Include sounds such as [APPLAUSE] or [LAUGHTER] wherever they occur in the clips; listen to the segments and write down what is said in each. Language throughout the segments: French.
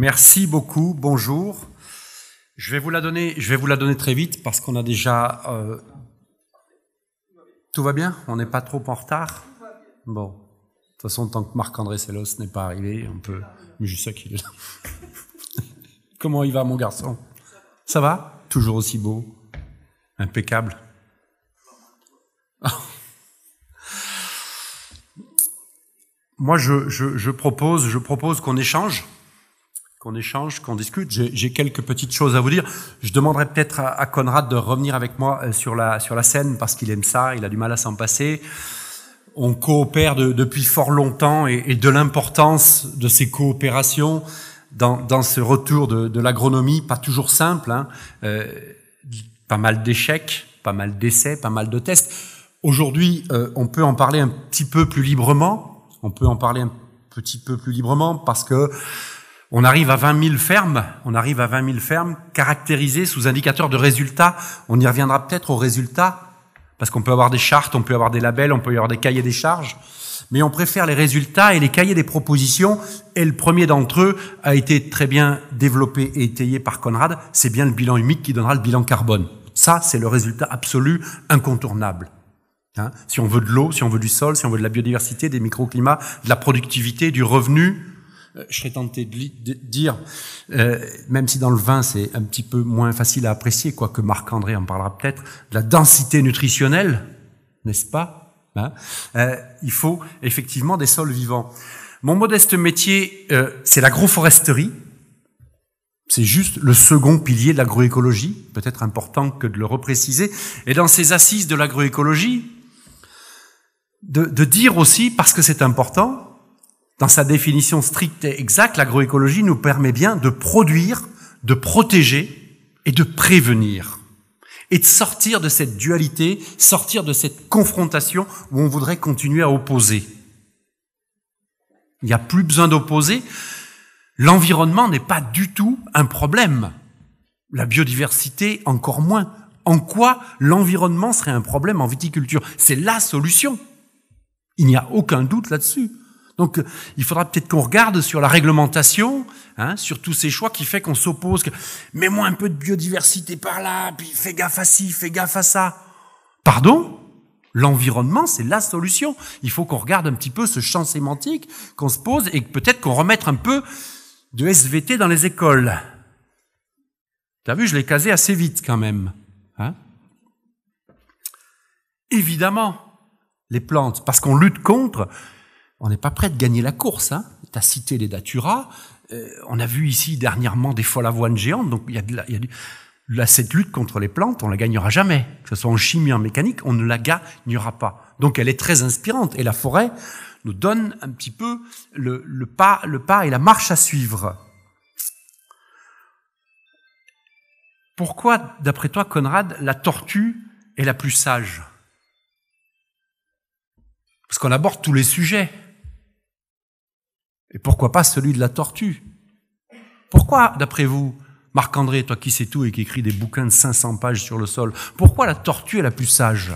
Merci beaucoup, bonjour. Je vais vous la donner, je vais vous la donner très vite parce qu'on a déjà... Euh, tout va bien On n'est pas trop en retard Bon. De toute façon, tant que Marc-André Sellos n'est pas arrivé, on peut... Mais je sais qu'il est là. [LAUGHS] Comment il va, mon garçon Ça va Toujours aussi beau Impeccable [LAUGHS] Moi, je propose, je propose qu'on échange qu'on échange, qu'on discute. J'ai quelques petites choses à vous dire. Je demanderai peut-être à, à, Conrad de revenir avec moi euh, sur la, sur la scène parce qu'il aime ça, il a du mal à s'en passer. On coopère depuis fort longtemps et, de l'importance de ces coopérations dans, dans ce retour de, de l'agronomie, pas toujours simple, hein. euh, pas mal d'échecs, pas mal d'essais, pas mal de tests. Aujourd'hui, euh, on peut en parler un petit peu plus librement. On peut en parler un petit peu plus librement parce que on arrive à 20 000 fermes, on arrive à 20 000 fermes caractérisées sous indicateurs de résultats. On y reviendra peut-être aux résultats, parce qu'on peut avoir des chartes, on peut avoir des labels, on peut y avoir des cahiers des charges, mais on préfère les résultats et les cahiers des propositions. Et le premier d'entre eux a été très bien développé et étayé par Conrad. C'est bien le bilan humique qui donnera le bilan carbone. Ça, c'est le résultat absolu, incontournable. Hein, si on veut de l'eau, si on veut du sol, si on veut de la biodiversité, des microclimats, de la productivité, du revenu, euh, je serais tenté de, dire, euh, même si dans le vin c'est un petit peu moins facile à apprécier, quoique Marc-André en parlera peut-être, de la densité nutritionnelle, n'est-ce pas hein, euh, Il faut effectivement des sols vivants. Mon modeste métier, c'est l'agroforesterie. C'est juste le second pilier de l'agroécologie, peut-être important que de le repréciser. Et dans ces assises de l'agroécologie, de, de dire aussi, parce que c'est important, dans sa définition stricte et exacte, l'agroécologie nous permet bien de produire, de protéger et de prévenir. Et de sortir de cette dualité, sortir de cette confrontation où on voudrait continuer à opposer. Il n'y a plus besoin d'opposer. L'environnement n'est pas du tout un problème. La biodiversité encore moins. En quoi l'environnement serait un problème en viticulture C'est la solution. Il n'y a aucun doute là-dessus. Donc euh, il faudra peut-être qu'on regarde sur la réglementation, hein, sur tous ces choix qui fait qu'on s'oppose. Que... Mets-moi un peu de biodiversité par là, puis fais gaffe à ci, fais gaffe à ça. Pardon L'environnement, c'est la solution. Il faut qu'on regarde un petit peu ce champ sémantique, qu'on se pose et peut-être qu'on remette un peu de SVT dans les écoles. T'as vu, je l'ai casé assez vite quand même. Hein Évidemment, les plantes, parce qu'on lutte contre on n'est pas prêt de gagner la course. Hein. Tu as cité les daturas. Euh, on a vu ici dernièrement des folles avoines géantes. Donc, il y a, cette lutte contre les plantes, on la gagnera jamais. Que ce soit en chimie, en mécanique, on ne la gagnera pas. Donc, elle est très inspirante. Et la forêt nous donne un petit peu le pas, le pas et la marche à suivre. Pourquoi, d'après toi, Conrad, la tortue est la plus sage Parce qu'on aborde tous les sujets. Et pourquoi pas celui de la tortue Pourquoi, d'après vous, Marc-André, toi qui sais tout et qui écris des bouquins de 500 pages sur le sol, pourquoi la tortue est la plus sage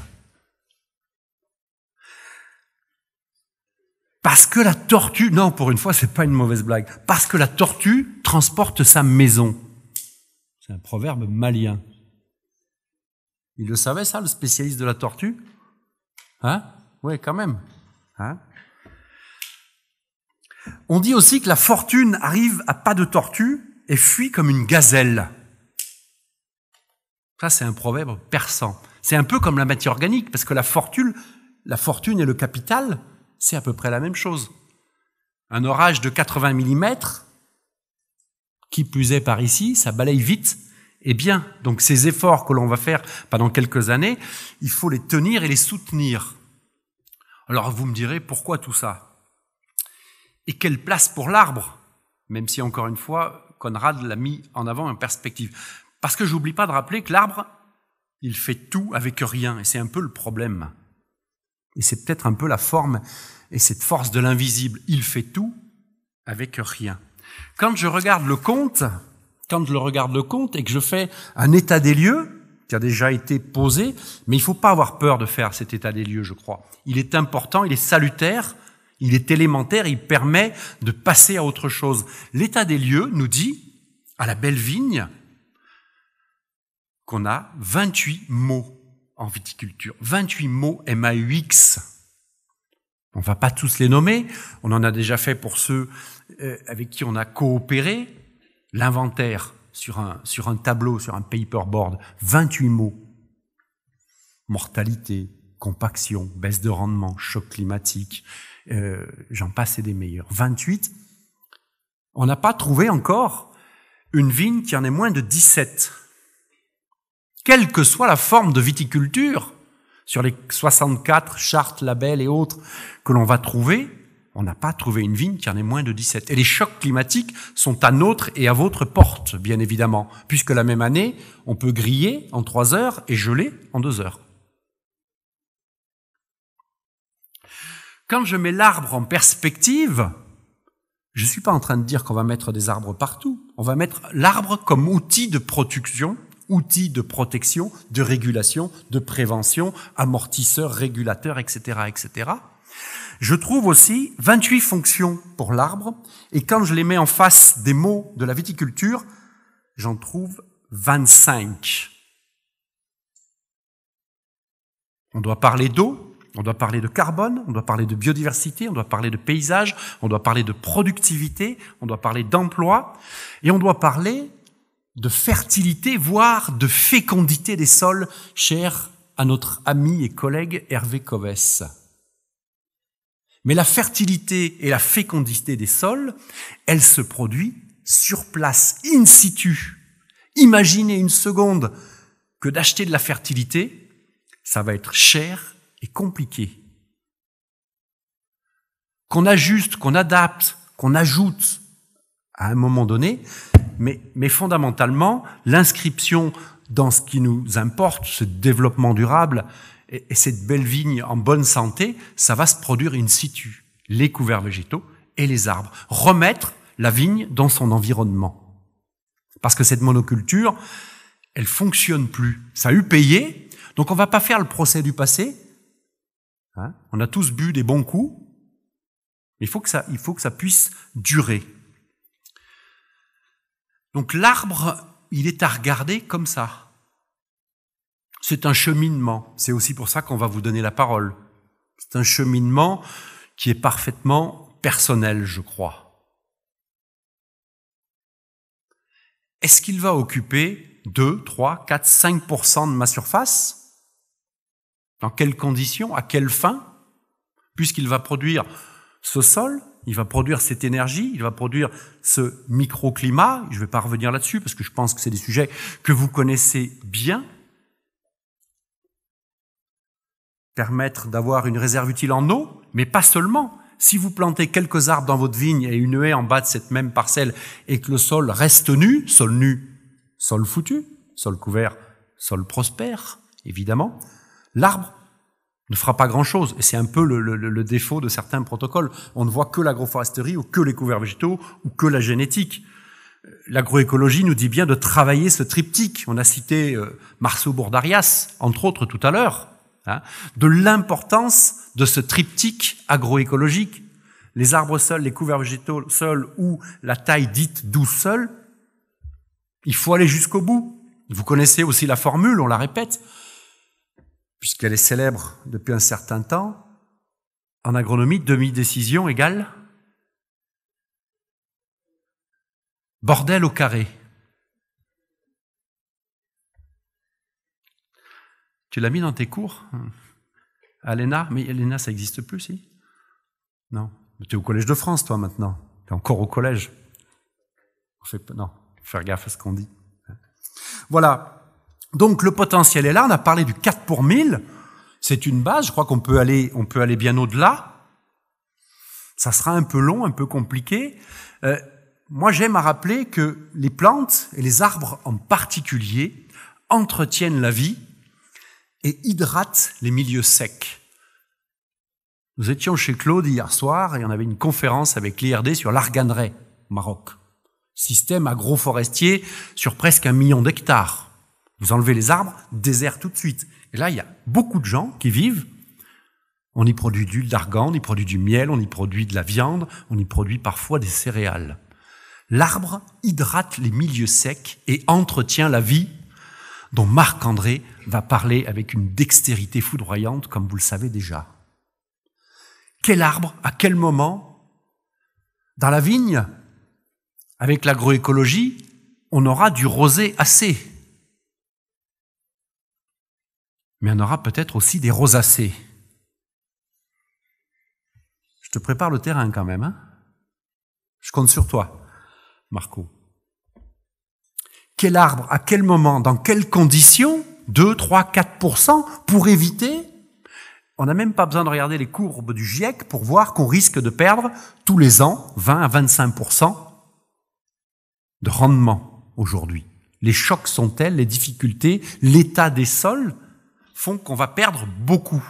Parce que la tortue, non, pour une fois, c'est pas une mauvaise blague. Parce que la tortue transporte sa maison. C'est un proverbe malien. Il le savait, ça, le spécialiste de la tortue Hein Oui, quand même. Hein on dit aussi que la fortune arrive à pas de tortue et fuit comme une gazelle. Ça, c'est un proverbe persan. C'est un peu comme la matière organique, parce que la fortune, la fortune et le capital, c'est à peu près la même chose. Un orage de 80 mm, qui puisait par ici, ça balaye vite et eh bien. Donc ces efforts que l'on va faire pendant quelques années, il faut les tenir et les soutenir. Alors vous me direz, pourquoi tout ça et quelle place pour l'arbre, même si encore une fois, Conrad l'a mis en avant en perspective. Parce que j'oublie pas de rappeler que l'arbre, il fait tout avec rien, et c'est un peu le problème. Et c'est peut-être un peu la forme et cette force de l'invisible. Il fait tout avec rien. Quand je regarde le conte, quand je le regarde le conte et que je fais un état des lieux qui a déjà été posé, mais il faut pas avoir peur de faire cet état des lieux, je crois. Il est important, il est salutaire il est élémentaire, il permet de passer à autre chose. L'état des lieux nous dit, à la belle vigne, qu'on a 28 mots en viticulture. 28 mots MAUX. On va pas tous les nommer. On en a déjà fait pour ceux euh, avec qui on a coopéré. L'inventaire sur un, sur un tableau, sur un paperboard. 28 mots. Mortalité, compaction, baisse de rendement, choc climatique, euh, j'en passe des meilleurs. 28, on n'a pas trouvé encore une vigne qui en ait moins de 17. Quelle que soit la forme de viticulture, sur les 64 chartes, labels et autres que l'on va trouver, on n'a pas trouvé une vigne qui en ait moins de 17. Et les chocs climatiques sont à notre et à votre porte, bien évidemment, puisque la même année, on peut griller en 3 heures et geler en 2 heures. quand je mets l'arbre en perspective, je ne suis pas en train de dire qu'on va mettre des arbres partout. On va mettre l'arbre comme outil de production, outil de protection, de régulation, de prévention, amortisseur, régulateur, etc., etc. Je trouve aussi 28 fonctions pour l'arbre, et quand je les mets en face des mots de la viticulture, j'en trouve 25. On doit parler d'eau, on doit parler de carbone, on doit parler de biodiversité, on doit parler de paysage, on doit parler de productivité, on doit parler d'emploi, et on doit parler de fertilité, voire de fécondité des sols, cher à notre ami et collègue Hervé Coves. Mais la fertilité et la fécondité des sols, elle se produit sur place, in situ. Imaginez une seconde que d'acheter de la fertilité, ça va être cher est compliqué. Qu'on ajuste, qu'on adapte, qu'on ajoute à un moment donné, mais, mais fondamentalement, l'inscription dans ce qui nous importe, ce développement durable et, et, cette belle vigne en bonne santé, ça va se produire in situ, les couverts végétaux et les arbres. Remettre la vigne dans son environnement. Parce que cette monoculture, elle fonctionne plus. Ça a eu payé, donc on va pas faire le procès du passé, Hein? on a tous bu des bons coups, mais il faut que ça, il faut que ça puisse durer. Donc l'arbre, il est à regarder comme ça. C'est un cheminement. C'est aussi pour ça qu'on va vous donner la parole. C'est un cheminement qui est parfaitement personnel, je crois. Est-ce qu'il va occuper 2, 3, 4, 5% de ma surface dans quelles conditions À quelle fin Puisqu'il va produire ce sol, il va produire cette énergie, il va produire ce microclimat. Je ne vais pas revenir là-dessus parce que je pense que c'est des sujets que vous connaissez bien. Permettre d'avoir une réserve utile en eau, mais pas seulement. Si vous plantez quelques arbres dans votre vigne et une haie en bas de cette même parcelle et que le sol reste nu, sol nu, sol foutu, sol couvert, sol prospère, évidemment, L'arbre ne fera pas grand-chose. Et c'est un peu le, défaut de certains protocoles. On ne voit que l'agroforesterie ou que les couverts végétaux ou que la génétique. L'agroécologie nous dit bien de travailler ce triptyque. On a cité euh, Marceau Bourdarias, entre autres, tout à l'heure, hein, de l'importance de ce triptyque agroécologique. Les arbres seuls, les couverts végétaux seuls ou la taille dite douce seule, il faut aller jusqu'au bout. Vous connaissez aussi la formule, on la répète, puisqu'elle est célèbre depuis un certain temps, en agronomie, demi-décision égale bordel au carré. Tu l'as mis dans tes cours euh, Alena Mais Alena, ça n'existe plus, si Non. Tu es au Collège de France, toi, maintenant. Tu es encore au collège. On non, faut faire gaffe à ce qu'on dit. Voilà. Donc le potentiel est là, on a parlé du 4 pour 1000, c'est une base, je crois qu'on peut aller, on peut aller bien au-delà. Ça sera un peu long, un peu compliqué. Euh, moi j'aime à rappeler que les plantes, et les arbres en particulier, entretiennent la vie et hydratent les milieux secs. Nous étions chez Claude hier soir et on avait une conférence avec l'IRD sur l'arganeraie au Maroc, système agroforestier sur presque un million d'hectares. Vous enlevez les arbres, désert tout de suite. Et là, il y a beaucoup de gens qui vivent. On y produit de l'huile d'argan, on y produit du miel, on y produit de la viande, on y produit parfois des céréales. L'arbre hydrate les milieux secs et entretient la vie dont Marc-André va parler avec une dextérité foudroyante, comme vous le savez déjà. Quel arbre, à quel moment Dans la vigne, avec l'agroécologie, on aura du rosé assez. mais on aura peut-être aussi des rosacées. Je te prépare le terrain quand même. Hein. je compte sur toi, Marco. Quel arbre, à quel moment, dans quelles conditions 2, 3, 4% pour éviter On n'a même pas besoin de regarder les courbes du GIEC pour voir qu'on risque de perdre tous les ans 20 à 25% de rendement aujourd'hui. Les chocs sont elles les difficultés, l'état des sols font qu'on va perdre beaucoup.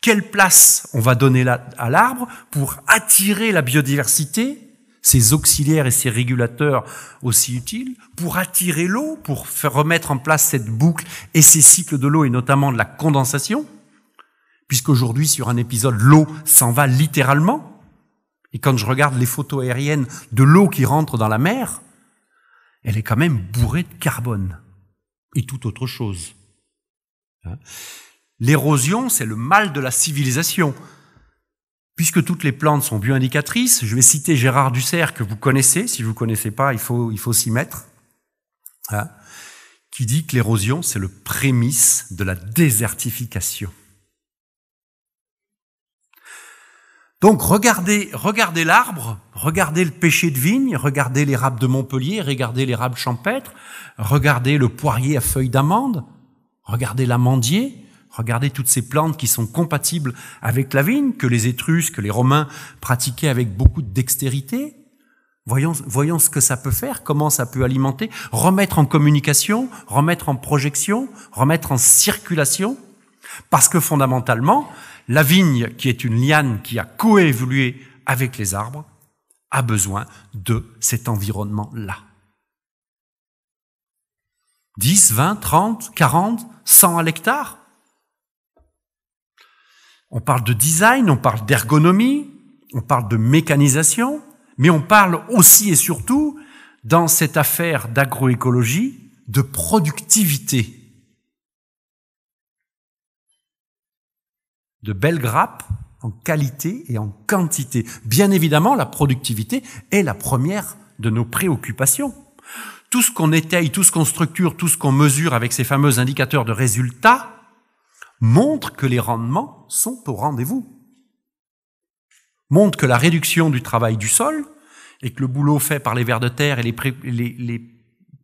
Quelle place on va donner à l'arbre pour attirer la biodiversité, ses auxiliaires et ses régulateurs aussi utiles, pour attirer l'eau, pour remettre en place cette boucle et ces cycles de l'eau et notamment de la condensation, puisqu'aujourd'hui sur un épisode, l'eau s'en va littéralement. Et quand je regarde les photos aériennes de l'eau qui rentre dans la mer, elle est quand même bourrée de carbone et toute autre chose. Hein. L'érosion, c'est le mal de la civilisation. Puisque toutes les plantes sont bioindicatrices, je vais citer Gérard Dussert, que vous connaissez. Si vous ne connaissez pas, il faut, il faut s'y mettre. Hein, qui dit que l'érosion, c'est le prémisse de la désertification. Donc regardez, regardez l'arbre, regardez le pêcher de vigne, regardez l'érable de Montpellier, regardez l'érable champêtre, regardez le poirier à feuilles d'amande, Regardez l'amandier, regardez toutes ces plantes qui sont compatibles avec la vigne, que les Étrusques, que les Romains pratiquaient avec beaucoup de dextérité. Voyons, voyons ce que ça peut faire, comment ça peut alimenter, remettre en communication, remettre en projection, remettre en circulation, parce que fondamentalement, la vigne, qui est une liane qui a coévolué avec les arbres, a besoin de cet environnement-là. 10, 20, 30, 40, 100 à l'hectare. On parle de design, on parle d'ergonomie, on parle de mécanisation, mais on parle aussi et surtout, dans cette affaire d'agroécologie, de productivité. De belles grappes en qualité et en quantité. Bien évidemment, la productivité est la première de nos préoccupations tout ce qu'on étaye, tout ce qu'on structure, tout ce qu'on mesure avec ces fameux indicateurs de résultats montre que les rendements sont au rendez-vous. Montre que la réduction du travail du sol et que le boulot fait par les vers de terre et les,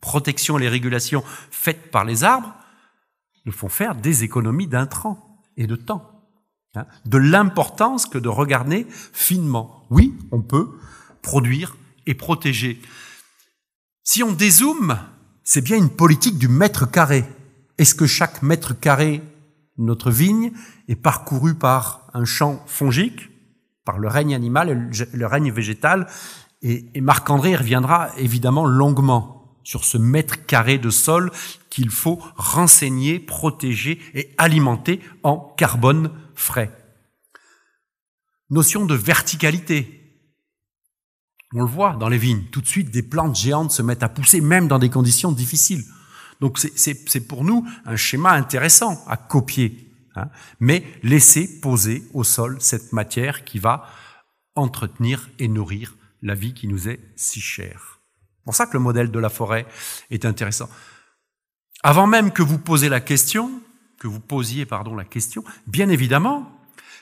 protections et les régulations faites par les arbres nous font faire des économies d'intrants et de temps. Hein, de l'importance que de regarder finement. Oui, on peut produire et protéger si on dézoome, c'est bien une politique du mètre carré. Est-ce que chaque mètre carré de notre vigne est parcouru par un champ fongique, par le règne animal, le règne végétal et Marc-André reviendra évidemment longuement sur ce mètre carré de sol qu'il faut renseigner, protéger et alimenter en carbone frais. Notion de verticalité, on le voit dans les vignes. Tout de suite, des plantes géantes se mettent à pousser, même dans des conditions difficiles. Donc c'est pour nous un schéma intéressant à copier. Hein, mais laisser poser au sol cette matière qui va entretenir et nourrir la vie qui nous est si chère. C'est pour ça que le modèle de la forêt est intéressant. Avant même que vous posiez la question, que vous posiez pardon la question, bien évidemment,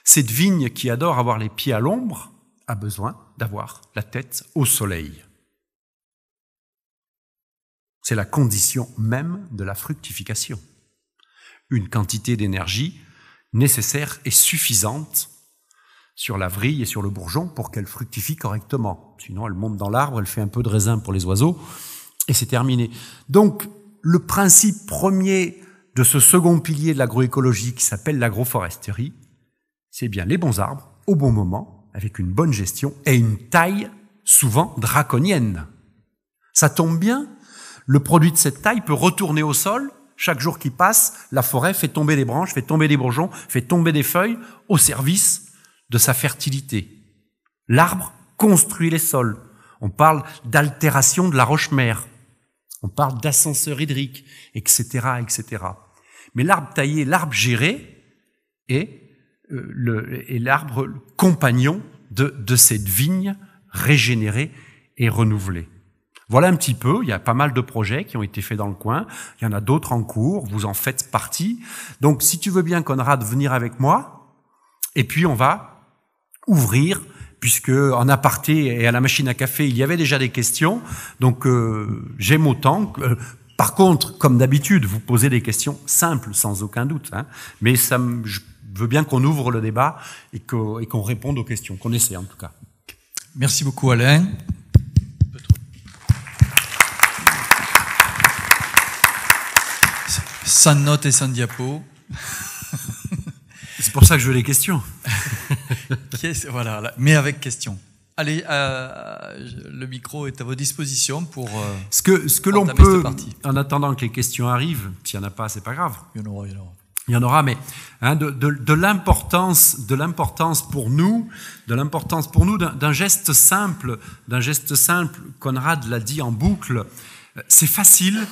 cette vigne qui adore avoir les pieds à l'ombre, a besoin d'avoir la tête au soleil. C'est la condition même de la fructification. Une quantité d'énergie nécessaire et suffisante sur la vrille et sur le bourgeon pour qu'elle fructifie correctement. Sinon, elle monte dans l'arbre, elle fait un peu de raisin pour les oiseaux, et c'est terminé. Donc, le principe premier de ce second pilier de l'agroécologie qui s'appelle l'agroforesterie, c'est bien les bons arbres au bon moment avec une bonne gestion et une taille souvent draconienne. Ça tombe bien, le produit de cette taille peut retourner au sol. Chaque jour qui passe, la forêt fait tomber des branches, fait tomber des bourgeons, fait tomber des feuilles au service de sa fertilité. L'arbre construit les sols. On parle d'altération de la roche-mère. On parle d'ascenseur hydrique, etc., etc. Mais l'arbre taillé, l'arbre géré est le, l'arbre compagnon de, cette vigne régénérée et renouvelée. Voilà un petit peu, il y a pas mal de projets qui ont été faits dans le coin, il y en a d'autres en cours, vous en faites partie. Donc si tu veux bien Conrad venir avec moi, et puis on va ouvrir, puisque en aparté et à la machine à café, il y avait déjà des questions, donc euh, j'aime autant. Euh, par contre, comme d'habitude, vous posez des questions simples, sans aucun doute, hein. mais ça, me veux bien qu'on ouvre le débat et qu'on réponde aux questions, qu'on essaie en tout cas. Merci beaucoup Alain. Sans notes et sans diapos. [LAUGHS] C'est pour ça que je veux les questions. [LAUGHS] voilà, mais avec questions. Allez, euh, le micro est à vos dispositions pour. Euh, ce que, ce que l'on peut, en attendant que les questions arrivent, s'il n'y en a pas, c'est pas grave. Il y en aura, il y en aura il y en aura, mais hein, de, de, de l'importance, de l'importance pour nous, de l'importance pour nous d'un geste simple, d'un geste simple. Conrad l'a dit en boucle. C'est facile,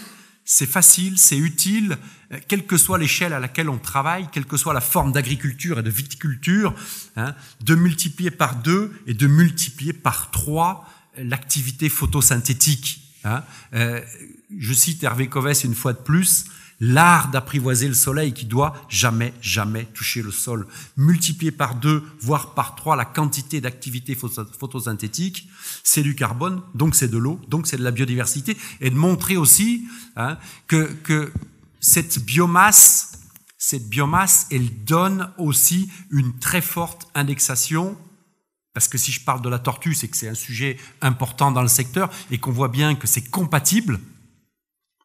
c'est facile, c'est utile, quelle que soit l'échelle à laquelle on travaille, quelle que soit la forme d'agriculture et de viticulture, hein, de multiplier par deux et de multiplier par trois l'activité photosynthétique. Hein. Euh, je cite Hervé Covès une fois de plus l'art d'apprivoiser le soleil qui doit jamais, jamais toucher le sol. Multiplier par deux, voire par trois, la quantité d'activité photosynthétique, c'est du carbone, donc c'est de l'eau, donc c'est de la biodiversité, et de montrer aussi hein, que, que cette biomasse, cette biomasse, elle donne aussi une très forte indexation parce que si je parle de la tortue, c'est que c'est un sujet important dans le secteur et qu'on voit bien que c'est compatible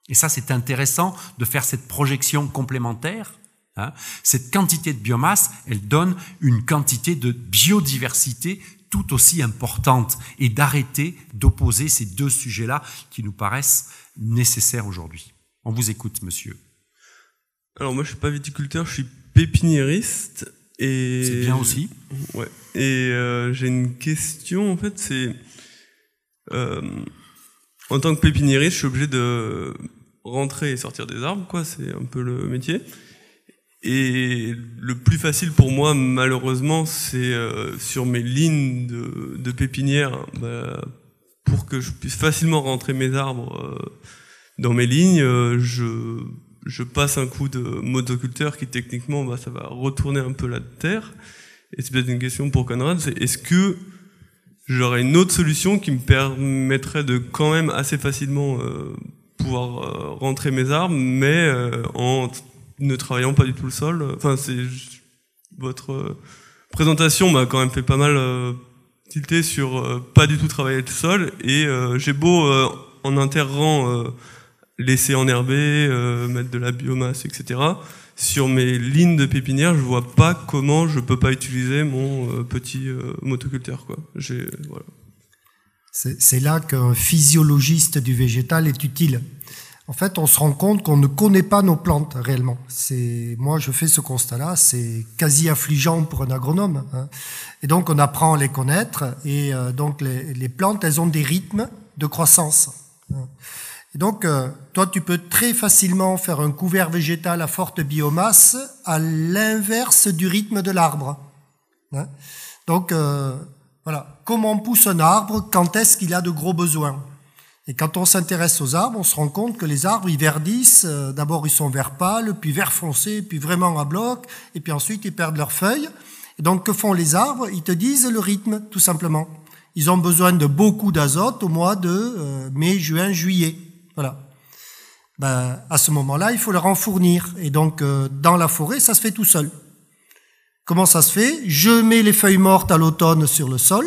et ça, c'est intéressant de faire cette projection complémentaire. Hein. Cette quantité de biomasse, elle donne une quantité de biodiversité tout aussi importante et d'arrêter d'opposer ces deux sujets-là qui nous paraissent nécessaires aujourd'hui. On vous écoute, monsieur. Alors moi, je suis pas viticulteur, je suis pépiniériste et c'est bien aussi. Ouais. Et euh, j'ai une question en fait, c'est euh, en tant que pépiniériste, je suis obligé de rentrer et sortir des arbres, quoi. C'est un peu le métier. Et le plus facile pour moi, malheureusement, c'est euh, sur mes lignes de, de pépinière, bah, pour que je puisse facilement rentrer mes arbres euh, dans mes lignes, euh, je, je, passe un coup de motoculteur qui techniquement, bah, ça va retourner un peu la terre. Et c'est peut-être une question pour Conrad, c'est est-ce que j'aurais une autre solution qui me permettrait de quand même assez facilement euh, pouvoir euh, rentrer mes arbres, mais euh, en ne travaillant pas du tout le sol. Enfin, c'est votre présentation m'a quand même fait pas mal euh, tilter sur pas du tout travailler le sol, et j'ai beau en interrant laisser enherber, mettre de la biomasse, etc sur mes lignes de pépinière, je vois pas comment je peux pas utiliser mon euh, petit euh, motoculteur. C'est là qu'un physiologiste du végétal est utile. En fait, on se rend compte qu'on ne connaît pas nos plantes réellement. C'est moi, je fais ce constat-là. C'est quasi affligeant pour un agronome. Hein. Et donc, on apprend à les connaître. Et euh, donc, les, plantes, elles ont des rythmes de croissance. Hein donc, euh, toi, tu peux très facilement faire un couvert végétal à forte biomasse à l'inverse du rythme de l'arbre. Hein. donc, euh, voilà, comment pousse un arbre Quand est-ce qu'il a de gros besoins Et quand on s'intéresse aux arbres, on se rend compte que les arbres, ils verdissent. Euh, d'abord, ils sont vert pâle, puis vert foncé, puis vraiment à bloc, et puis ensuite, ils perdent leurs feuilles. Et donc, que font les arbres Ils te disent le rythme, tout simplement. Ils ont besoin de beaucoup d'azote au mois de mai, juin, juillet. Voilà. Bah, à ce moment-là, il faut leur en Et donc, euh, dans la forêt, ça se fait tout seul. Comment ça se fait Je mets les feuilles mortes à l'automne sur le sol.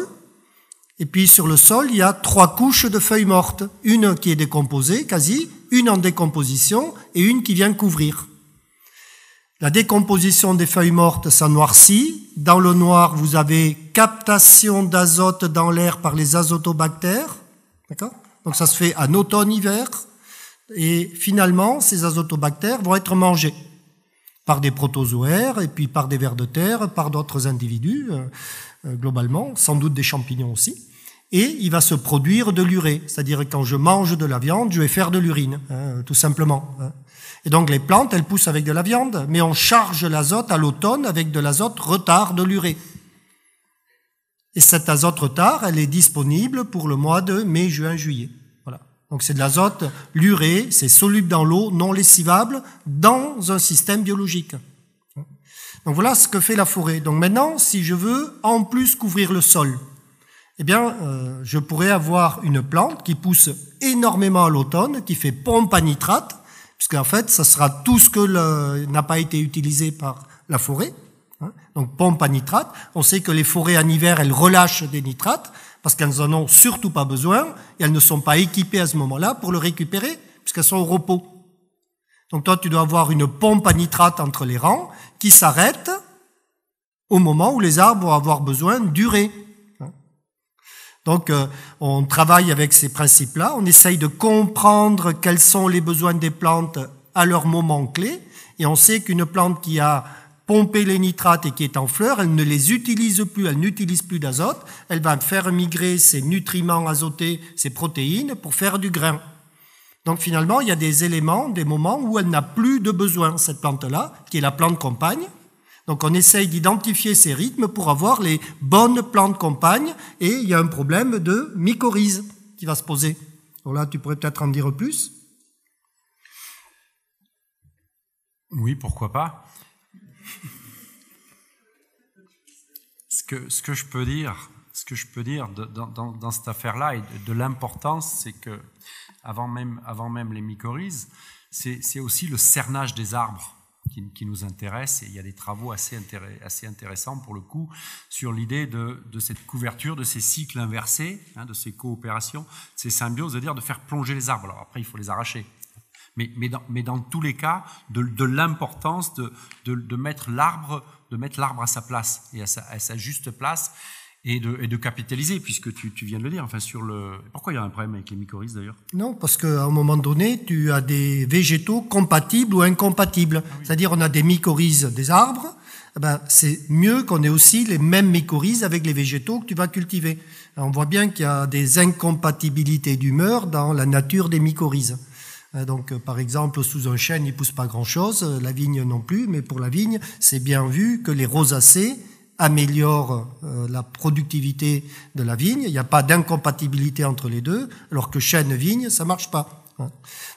Et puis sur le sol, il y a trois couches de feuilles mortes. Une qui est décomposée, quasi, une en décomposition et une qui vient couvrir. La décomposition des feuilles mortes ça noircit. Dans le noir, vous avez captation d'azote dans l'air par les azotobactères. D'accord donc ça se fait en automne-hiver, et finalement, ces azotobactères vont être mangés par des protozoaires, et puis par des vers de terre, par d'autres individus, euh, euh, globalement, sans doute des champignons aussi et il va se produire de l'urée. C'est-à-dire quand je mange de la viande, je vais faire de l'urine, hein, tout simplement. Hein. Et donc les plantes, elles poussent avec de la viande, mais on charge l'azote à l'automne avec de l'azote retard de l'urée. Et cet azote retard, elle est disponible pour le mois de mai, juin, juillet. Voilà. Donc c'est de l'azote luré, c'est soluble dans l'eau, non lessivable, dans un système biologique. Donc voilà ce que fait la forêt. Donc maintenant, si je veux en plus couvrir le sol, eh bien, euh, je pourrais avoir une plante qui pousse énormément à l'automne, qui fait pompe à nitrate, en fait, ça sera tout ce que n'a pas été utilisé par la forêt. Hein. donc pompe à nitrate. On sait que les forêts en hiver, elles relâchent des nitrates parce qu'elles en ont surtout pas besoin et elles ne sont pas équipées à ce moment-là pour le récupérer puisqu'elles sont au repos. Donc toi, tu dois avoir une pompe à nitrate entre les rangs qui s'arrête au moment où les arbres vont avoir besoin de durer. Hein. Donc euh, on travaille avec ces principes-là, on essaye de comprendre quels sont les besoins des plantes à leur moment clé, et on sait qu'une plante qui a pomper les nitrates et qui est en fleur, elle ne les utilise plus, elle n'utilise plus d'azote, elle va faire migrer ses nutriments azotés, ses protéines, pour faire du grain. Donc finalement, il y a des éléments, des moments où elle n'a plus de besoin, cette plante-là, qui est la plante compagne. Donc on essaye d'identifier ces rythmes pour avoir les bonnes plantes compagnes, et il y a un problème de mycorhize qui va se poser. là, tu pourrais peut-être en dire plus. Oui, pourquoi pas ce, que, ce que je peux dire, ce que je peux dire dans, cette affaire-là et de, l'importance, c'est que avant même, avant même les mycorhizes, c'est aussi le cernage des arbres qui, nous intéresse. Et il y a des travaux assez, assez intéressants pour le coup sur l'idée de, cette couverture, de ces cycles inversés, hein, de ces coopérations, ces symbioses, c'est-à-dire de faire plonger les arbres. Alors après, il faut les arracher mais, dans, tous les cas, de, l'importance de, mettre l'arbre, à sa place et à sa, juste place et de, capitaliser, puisque tu, viens de le dire. Enfin, sur le... Pourquoi il y a un problème avec les mycorhizes d'ailleurs Non, parce qu'à un moment donné, tu as des végétaux compatibles ou incompatibles. Ah C'est-à-dire, on a des mycorhizes des arbres. Eh ben, c'est mieux qu'on ait aussi les mêmes mycorhizes avec les végétaux que tu vas cultiver. on voit bien qu'il y a des incompatibilités d'humeur dans la nature des mycorhizes. Euh, donc, euh, par exemple, sous un chêne, il pousse pas grand-chose, euh, la vigne non plus, mais pour la vigne, c'est bien vu que les rosacées améliorent la productivité de la vigne. Il n'y a pas d'incompatibilité entre les deux, alors que chêne-vigne, ça marche pas. Hein.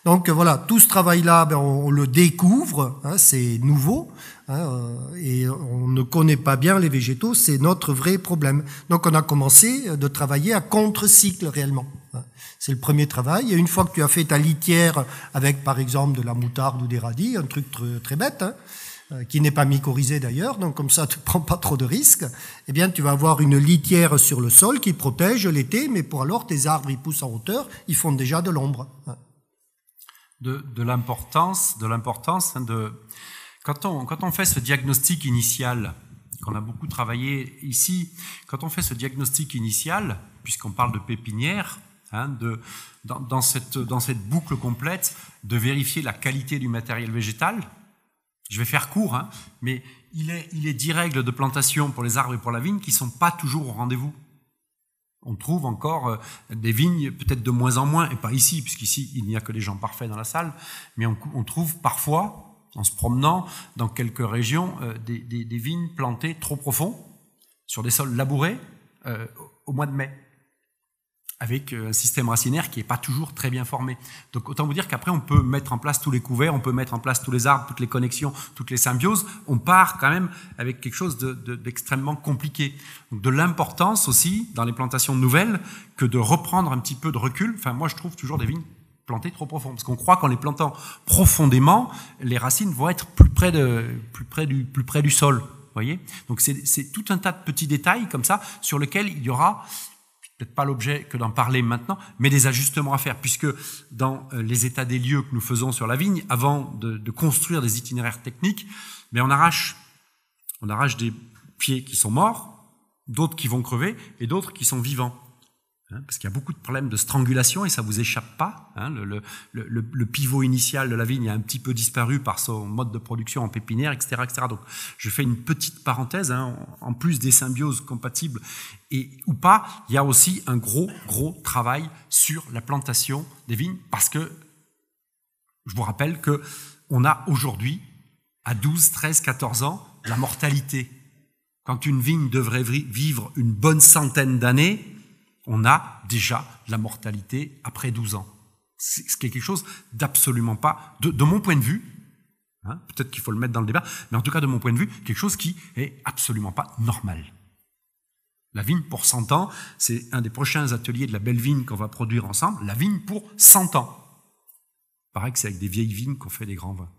Donc voilà, tout ce travail-là, ben, on, le découvre, hein, c'est nouveau, hein, et on ne connaît pas bien les végétaux, c'est notre vrai problème. Donc on a commencé de travailler à contre-cycle réellement. C'est le premier travail. Et une fois que tu as fait ta litière avec, par exemple, de la moutarde ou des radis, un truc très, bête, hein, euh, qui n'est pas mycorhizé d'ailleurs, donc comme ça [LAUGHS] tu ne prends pas trop de risques, eh bien tu vas avoir une litière sur le sol qui protège l'été, mais pour alors tes arbres ils poussent en hauteur, ils font déjà de l'ombre. De, l'importance, de l'importance hein, quand on fait ce diagnostic initial qu'on a beaucoup travaillé ici, quand on fait ce diagnostic initial, puisqu'on parle de pépinière, Hein, de, dans, dans, cette, boucle complète, de vérifier la qualité du matériel végétal. Je vais faire court, hein, mais il est, il est règles de plantation pour les arbres et pour la vigne qui ne sont pas toujours au rendez-vous. On trouve encore euh, des vignes, peut-être de moins en moins, et pas ici, puisqu'ici, il n'y a que des gens parfaits dans la salle, mais on, trouve parfois, en se promenant dans quelques régions, euh, des, vignes plantées trop profond, sur des sols labourés, euh, au mois de mai avec euh, un système racinaire qui n'est pas toujours très bien formé. Donc autant vous dire qu'après, on peut mettre en place tous les couverts, on peut mettre en place tous les arbres, toutes les connexions, toutes les symbioses. On part quand même avec quelque chose d'extrêmement de, compliqué. Donc, de l'importance aussi, dans les plantations nouvelles, que de reprendre un petit peu de recul. Enfin, moi, je trouve toujours des vignes plantées trop profondes. Parce qu'on croit qu'en les plantant profondément, les racines vont être plus près, de, plus près, du, plus près du sol. Voyez Donc c'est tout un tas de petits détails comme ça sur lesquels il y aura peut-être pas l'objet que d'en parler maintenant, mais des ajustements à faire, puisque dans euh, les états des lieux que nous faisons sur la vigne, avant de, construire des itinéraires techniques, mais on arrache, on arrache des pieds qui sont morts, d'autres qui vont crever et d'autres qui sont vivants. Hein, parce qu'il y a beaucoup de problèmes de strangulation et ça vous échappe pas. Hein, le, pivot initial de la vigne a un petit peu disparu par son mode de production en pépinière, etc., etc. Donc, je fais une petite parenthèse. Hein, en plus des symbioses compatibles et ou pas, il y a aussi un gros, gros travail sur la plantation des vignes, parce que je vous rappelle que on a aujourd'hui à 12, 13, 14 ans la mortalité. Quand une vigne devrait vivre une bonne centaine d'années, on a déjà la mortalité après 12 ans. C'est quelque chose d'absolument pas, de, mon point de vue, hein, peut-être qu'il faut le mettre dans le débat, mais en tout cas de mon point de vue, quelque chose qui est absolument pas normal. La vigne pour 100 ans, c'est un des prochains ateliers de la belle vigne qu'on va produire ensemble, la vigne pour 100 ans. paraît que c'est avec des vieilles vignes qu'on fait des grands vins.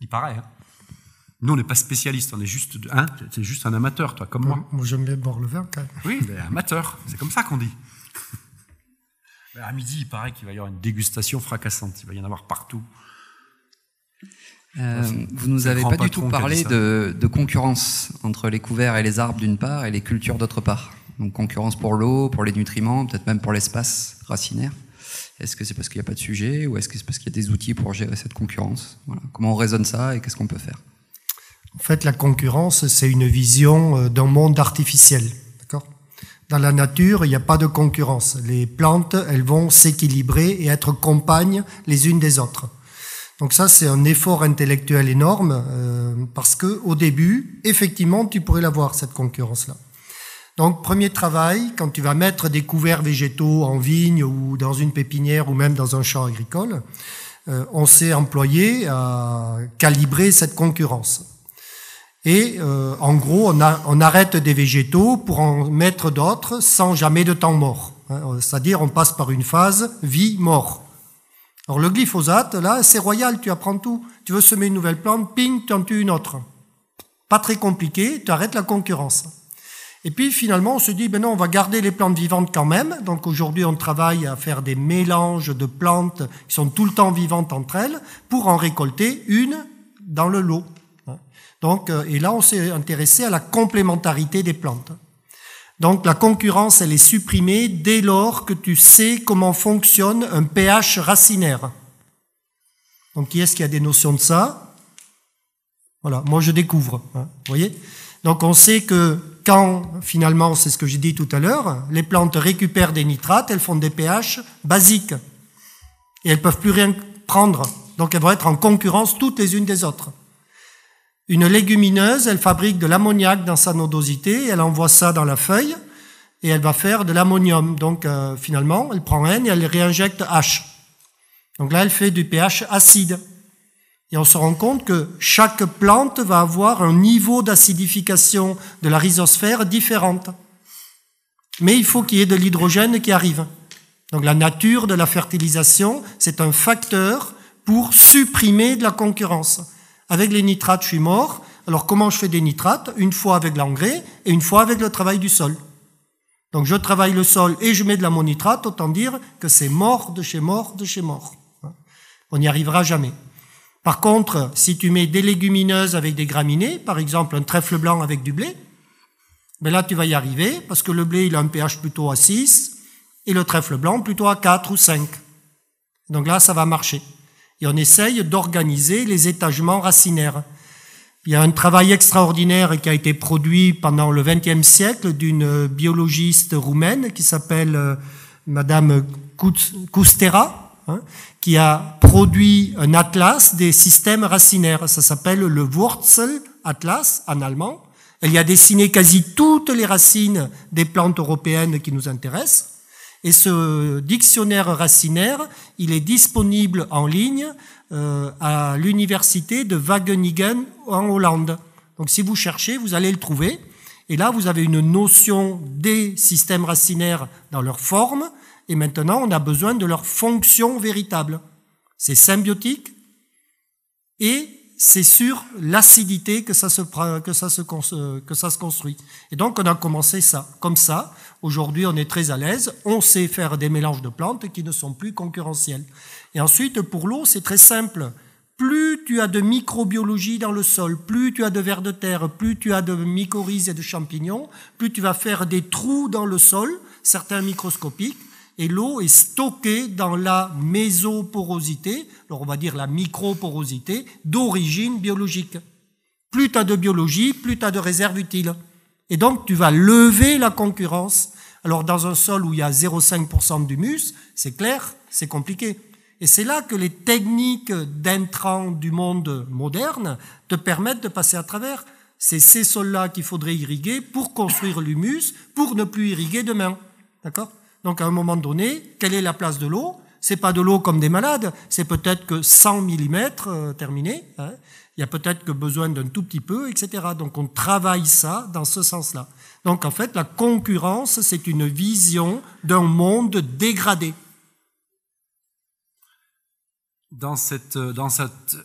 Il paraît, hein nous, on n'est pas spécialiste, on est juste, c'est hein, juste un amateur, toi, comme moi. Moi, j'aime bien boire le vin, quand Oui, amateur, c'est comme ça qu'on dit. [LAUGHS] À midi, il paraît qu'il va y avoir une dégustation fracassante. Il va y en avoir partout. Euh, vous nous avez pas du tout parlé de, concurrence entre les couverts et les arbres d'une part et les cultures d'autre part. Donc concurrence pour l'eau, pour les nutriments, peut-être même pour l'espace racinaire. Est-ce que c'est parce qu'il n'y a pas de sujet ou est-ce que c'est parce qu'il y a des outils pour gérer cette concurrence voilà. Comment on raisonne ça et qu'est-ce qu'on peut faire en fait, la concurrence, c'est une vision euh, d'un monde artificiel. Dans la nature, il n'y a pas de concurrence. Les plantes, elles vont s'équilibrer et être compagnes les unes des autres. Donc ça, c'est un effort intellectuel énorme euh, parce que au début, effectivement, tu pourrais l'avoir cette concurrence-là. Donc premier travail, quand tu vas mettre des couverts végétaux en vigne ou dans une pépinière ou même dans un champ agricole, euh, on s'est employé à calibrer cette concurrence. Et euh, en gros, on, arrête des végétaux pour en mettre d'autres sans jamais de temps mort. Hein. Euh, c'est-à-dire, on passe par une phase vie-mort. Alors le glyphosate, là, c'est royal, tu apprends tout. Tu veux semer une nouvelle plante, ping, tu en tues une autre. Pas très compliqué, tu arrêtes la concurrence. Et puis finalement, on se dit, ben non, on va garder les plantes vivantes quand même. Donc aujourd'hui, on travaille à faire des mélanges de plantes qui sont tout le temps vivantes entre elles pour en récolter une dans le lot. Donc, euh, et là, on s'est intéressé à la complémentarité des plantes. Donc, la concurrence, elle est supprimée dès lors que tu sais comment fonctionne un pH racinaire. Donc, qui est-ce qui a des notions de ça Voilà, moi je découvre. Hein, vous voyez Donc, on sait que quand, finalement, c'est ce que j'ai dit tout à l'heure, les plantes récupèrent des nitrates, elles font des pH basiques. Et elles peuvent plus rien prendre. Donc, elles vont être en concurrence toutes les unes des autres. Une légumineuse, elle fabrique de l'ammoniac dans sa nodosité, elle envoie ça dans la feuille et elle va faire de l'ammonium. Donc euh, finalement, elle prend N et elle réinjecte H. Donc là, elle fait du pH acide. Et on se rend compte que chaque plante va avoir un niveau d'acidification de la rhizosphère différente. Mais il faut qu'il y ait de l'hydrogène qui arrive. Donc la nature de la fertilisation, c'est un facteur pour supprimer de la concurrence. Avec les nitrates, je suis mort. Alors comment je fais des nitrates Une fois avec l'engrais et une fois avec le travail du sol. Donc je travaille le sol et je mets de l'ammonitrate, autant dire que c'est mort de chez mort de chez mort. On n'y arrivera jamais. Par contre, si tu mets des légumineuses avec des graminées, par exemple un trèfle blanc avec du blé, ben là tu vas y arriver parce que le blé il a un pH plutôt à 6 et le trèfle blanc plutôt à 4 ou 5. Donc là ça va marcher et on essaye d'organiser les étagements racinaires. Il y a un travail extraordinaire qui a été produit pendant le XXe siècle d'une biologiste roumaine qui s'appelle euh, Madame Koustera, hein, qui a produit un atlas des systèmes racinaires. Ça s'appelle le Wurzel Atlas en allemand. Elle y a dessiné quasi toutes les racines des plantes européennes qui nous intéressent. Et ce dictionnaire racinaire, il est disponible en ligne euh, à l'université de Wageningen en Hollande. Donc si vous cherchez, vous allez le trouver. Et là, vous avez une notion des systèmes racinaires dans leur forme. Et maintenant, on a besoin de leur fonction véritable. C'est symbiotique et c'est sur l'acidité que que que ça se construit. Et donc on a commencé ça comme ça Aujourd'hui, on est très à l'aise, on sait faire des mélanges de plantes qui ne sont plus concurrentiels. Et ensuite, pour l'eau, c'est très simple. Plus tu as de microbiologie dans le sol, plus tu as de vers de terre, plus tu as de mycorhizes et de champignons, plus tu vas faire des trous dans le sol, certains microscopiques, et l'eau est stockée dans la mésoporosité, alors on va dire la microporosité, d'origine biologique. Plus tu as de biologie, plus tu as de réserves utiles. Et donc, tu vas lever la concurrence. Alors, dans un sol où il y a 0,5% d'humus, c'est clair, c'est compliqué. Et c'est là que les techniques d'intrants du monde moderne te permettent de passer à travers. C'est ces sols-là qu'il faudrait irriguer pour construire l'humus, pour ne plus irriguer demain. D'accord Donc, à un moment donné, quelle est la place de l'eau c'est pas de l'eau comme des malades, c'est peut-être que 100 mm euh, terminés hein il y a peut-être que besoin d'un tout petit peu, etc. Donc on travaille ça dans ce sens-là. Donc en fait, la concurrence, c'est une vision d'un monde dégradé. Dans cette, euh,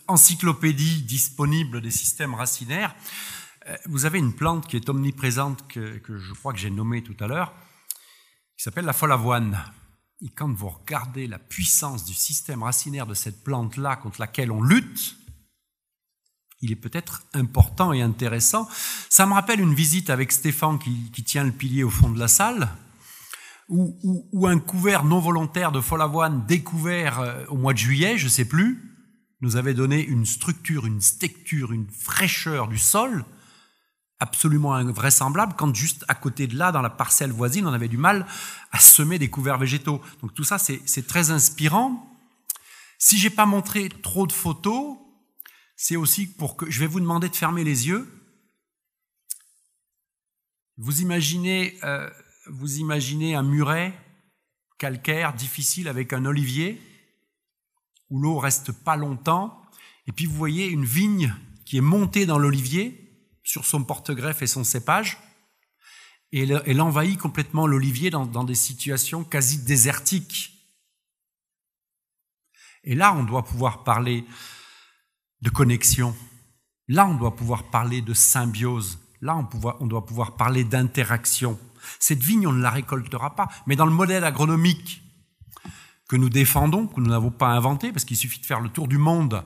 encyclopédie disponible des systèmes racinaires, euh, vous avez une plante qui est omniprésente, que, que je crois que j'ai nommée tout à l'heure, qui s'appelle la folle avoine. Et quand vous regardez la puissance du système racinaire de cette plante-là contre laquelle on lutte, il est peut-être important et intéressant. Ça me rappelle une visite avec Stéphane qui, tient le pilier au fond de la salle, où, un couvert non volontaire de folavoine découvert euh, au mois de juillet, je ne sais plus, nous avait donné une structure, une texture, une fraîcheur du sol absolument invraisemblable, quand juste à côté de là, dans la parcelle voisine, on avait du mal à semer des couverts végétaux. Donc tout ça, c'est très inspirant. Si j'ai pas montré trop de photos, c'est aussi pour que je vais vous demander de fermer les yeux. Vous imaginez, euh, vous imaginez un muret calcaire difficile avec un olivier où l'eau reste pas longtemps, et puis vous voyez une vigne qui est montée dans l'olivier sur son porte-greffe et son cépage, et elle envahit complètement l'olivier dans des situations quasi désertiques. Et là, on doit pouvoir parler de connexion. Là, on doit pouvoir parler de symbiose. Là, on, doit pouvoir parler d'interaction. Cette vigne, on ne la récoltera pas. Mais dans le modèle agronomique que nous défendons, que nous n'avons pas inventé, parce qu'il suffit de faire le tour du monde